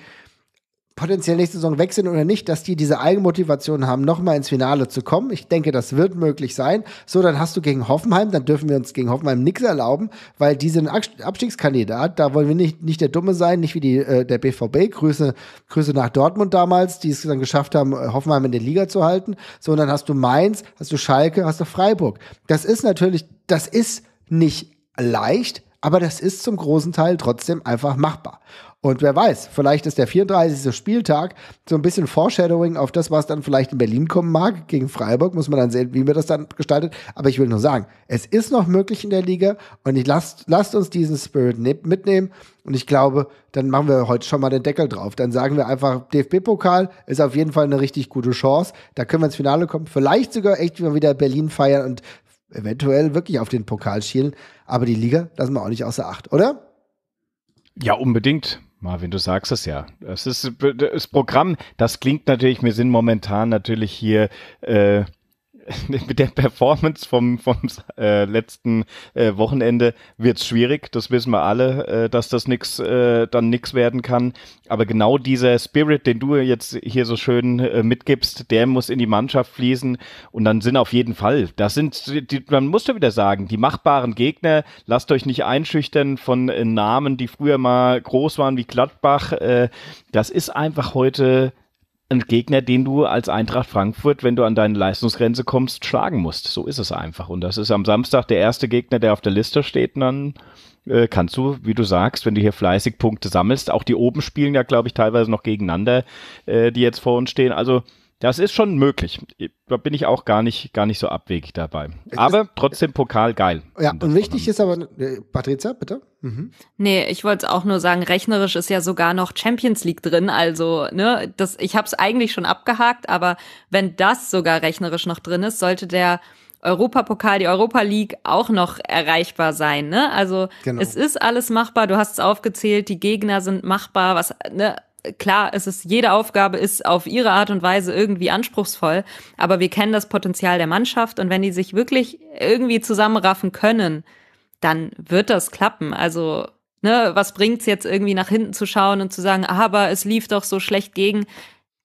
potenziell nächste Saison weg sind oder nicht, dass die diese Eigenmotivation haben, nochmal ins Finale zu kommen. Ich denke, das wird möglich sein. So, dann hast du gegen Hoffenheim, dann dürfen wir uns gegen Hoffenheim nichts erlauben, weil die sind Abstiegskandidat. Da wollen wir nicht, nicht der Dumme sein, nicht wie die, äh, der BVB. Grüße, Grüße nach Dortmund damals, die es dann geschafft haben, äh, Hoffenheim in der Liga zu halten. So, dann hast du Mainz, hast du Schalke, hast du Freiburg. Das ist natürlich, das ist nicht leicht, aber das ist zum großen Teil trotzdem einfach machbar. Und wer weiß, vielleicht ist der 34. Spieltag so ein bisschen Foreshadowing auf das, was dann vielleicht in Berlin kommen mag. Gegen Freiburg muss man dann sehen, wie man das dann gestaltet. Aber ich will nur sagen, es ist noch möglich in der Liga und ich lasst, lasst uns diesen Spirit ne-, mitnehmen. Und ich glaube, dann machen wir heute schon mal den Deckel drauf. Dann sagen wir einfach, DFB-Pokal ist auf jeden Fall eine richtig gute Chance. Da können wir ins Finale kommen. Vielleicht sogar echt wieder Berlin feiern und eventuell wirklich auf den Pokal schielen. Aber die Liga lassen wir auch nicht außer Acht, oder? Ja, unbedingt. Marvin, du sagst es ja. Das ist das Programm, das klingt natürlich, wir sind momentan natürlich hier äh, [laughs] mit der Performance vom, vom äh, letzten äh, Wochenende es schwierig. Das wissen wir alle, äh, dass das nix, äh, dann nichts werden kann. Aber genau dieser Spirit, den du jetzt hier so schön äh, mitgibst, der muss in die Mannschaft fließen. Und dann sind auf jeden Fall, das sind, die, man muss ja wieder sagen, die machbaren Gegner, lasst euch nicht einschüchtern von äh, Namen, die früher mal groß waren wie Gladbach. Äh, das ist einfach heute ein Gegner, den du als Eintracht Frankfurt, wenn du an deine Leistungsgrenze kommst, schlagen musst. So ist es einfach. Und das ist am Samstag der erste Gegner, der auf der Liste steht. Und dann äh, kannst du, wie du sagst, wenn du hier fleißig Punkte sammelst, auch die oben spielen ja, glaube ich, teilweise noch gegeneinander, äh, die jetzt vor uns stehen. Also das ist schon möglich. Da bin ich auch gar nicht, gar nicht so abwegig dabei. Aber trotzdem Pokal geil. Ja, und wichtig ist aber, äh, Patrizia, bitte. Mhm. Nee, ich wollte es auch nur sagen, rechnerisch ist ja sogar noch Champions League drin. Also, ne, das, ich habe es eigentlich schon abgehakt, aber wenn das sogar rechnerisch noch drin ist, sollte der Europapokal, die Europa League auch noch erreichbar sein. Ne? Also genau. es ist alles machbar. Du hast es aufgezählt, die Gegner sind machbar. Was ne? klar, es ist, jede Aufgabe ist auf ihre Art und Weise irgendwie anspruchsvoll, aber wir kennen das Potenzial der Mannschaft und wenn die sich wirklich irgendwie zusammenraffen können, dann wird das klappen. Also, ne, was bringt's jetzt irgendwie nach hinten zu schauen und zu sagen, aber es lief doch so schlecht gegen?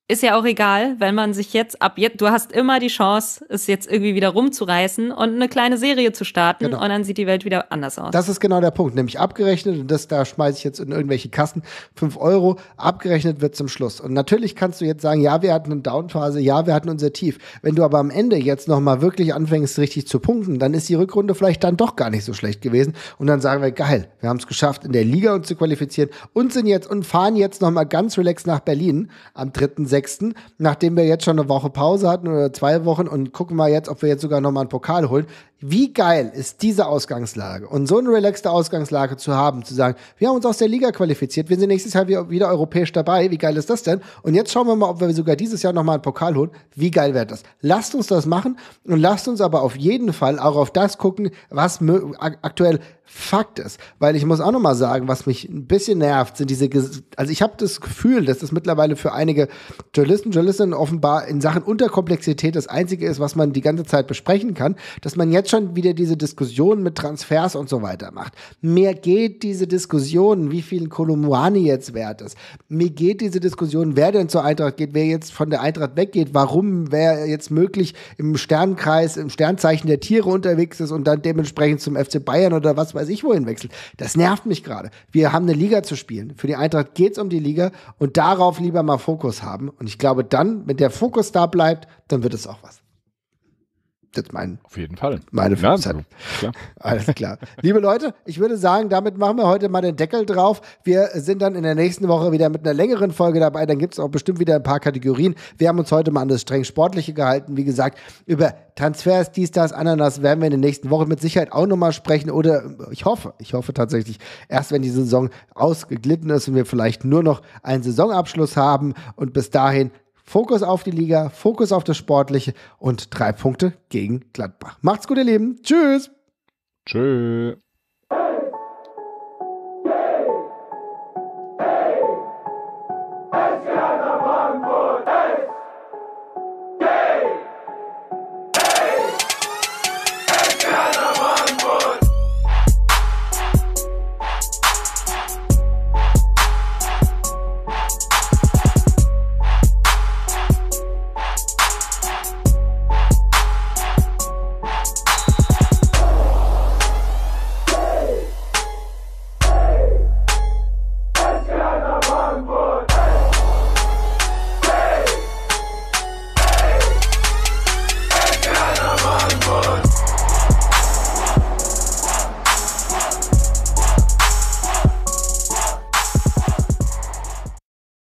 ist ja auch egal, wenn man sich jetzt ab jetzt, du hast immer die Chance, es jetzt irgendwie wieder rumzureißen und eine kleine Serie zu starten genau. und dann sieht die Welt wieder anders aus. Das ist genau der Punkt, nämlich abgerechnet und das da schmeiße ich jetzt in irgendwelche Kassen, 5 Euro, abgerechnet wird zum Schluss. Und natürlich kannst du jetzt sagen, ja, wir hatten eine Downphase, ja, wir hatten unser Tief. Wenn du aber am Ende jetzt nochmal wirklich anfängst, richtig zu punkten, dann ist die Rückrunde vielleicht dann doch gar nicht so schlecht gewesen und dann sagen wir, geil, wir haben es geschafft, in der Liga uns zu qualifizieren und sind jetzt und fahren jetzt nochmal ganz relaxed nach Berlin am 3. September. 6., nachdem wir jetzt schon eine Woche Pause hatten oder zwei Wochen und gucken mal jetzt, ob wir jetzt sogar nochmal einen Pokal holen. Wie geil ist diese Ausgangslage? Und so eine relaxte Ausgangslage zu haben, zu sagen, wir haben uns aus der Liga qualifiziert, wir sind nächstes Jahr wieder europäisch dabei, wie geil ist das denn? Und jetzt schauen wir mal, ob wir sogar dieses Jahr nochmal einen Pokal holen. Wie geil wäre das? Lasst uns das machen und lasst uns aber auf jeden Fall auch auf das gucken, was aktuell Fakt ist. Weil ich muss auch nochmal sagen, was mich ein bisschen nervt, sind diese, also ich habe das Gefühl, dass das mittlerweile für einige Journalisten, Journalistinnen offenbar in Sachen Unterkomplexität das einzige ist, was man die ganze Zeit besprechen kann, dass man jetzt schon schon wieder diese Diskussion mit Transfers und so weiter macht. Mir geht diese Diskussion, wie viel Kolumani jetzt wert ist. Mir geht diese Diskussion, wer denn zur Eintracht geht, wer jetzt von der Eintracht weggeht, warum, wer jetzt möglich im Sternkreis, im Sternzeichen der Tiere unterwegs ist und dann dementsprechend zum FC Bayern oder was weiß ich wohin wechselt. Das nervt mich gerade. Wir haben eine Liga zu spielen. Für die Eintracht geht es um die Liga und darauf lieber mal Fokus haben. Und ich glaube, dann, wenn der Fokus da bleibt, dann wird es auch was jetzt mein, Auf jeden Fall. Meine ja, Klar. Alles klar. Liebe Leute, ich würde sagen, damit machen wir heute mal den Deckel drauf. Wir sind dann in der nächsten Woche wieder mit einer längeren Folge dabei. Dann gibt es auch bestimmt wieder ein paar Kategorien. Wir haben uns heute mal an das streng Sportliche gehalten. Wie gesagt, über Transfers, dies, das, Ananas werden wir in der nächsten Woche mit Sicherheit auch nochmal sprechen. Oder ich hoffe, ich hoffe tatsächlich, erst wenn die Saison ausgeglitten ist und wir vielleicht nur noch einen Saisonabschluss haben. Und bis dahin Fokus auf die Liga, Fokus auf das Sportliche und drei Punkte gegen Gladbach. Macht's gut, ihr Lieben. Tschüss. Tschüss.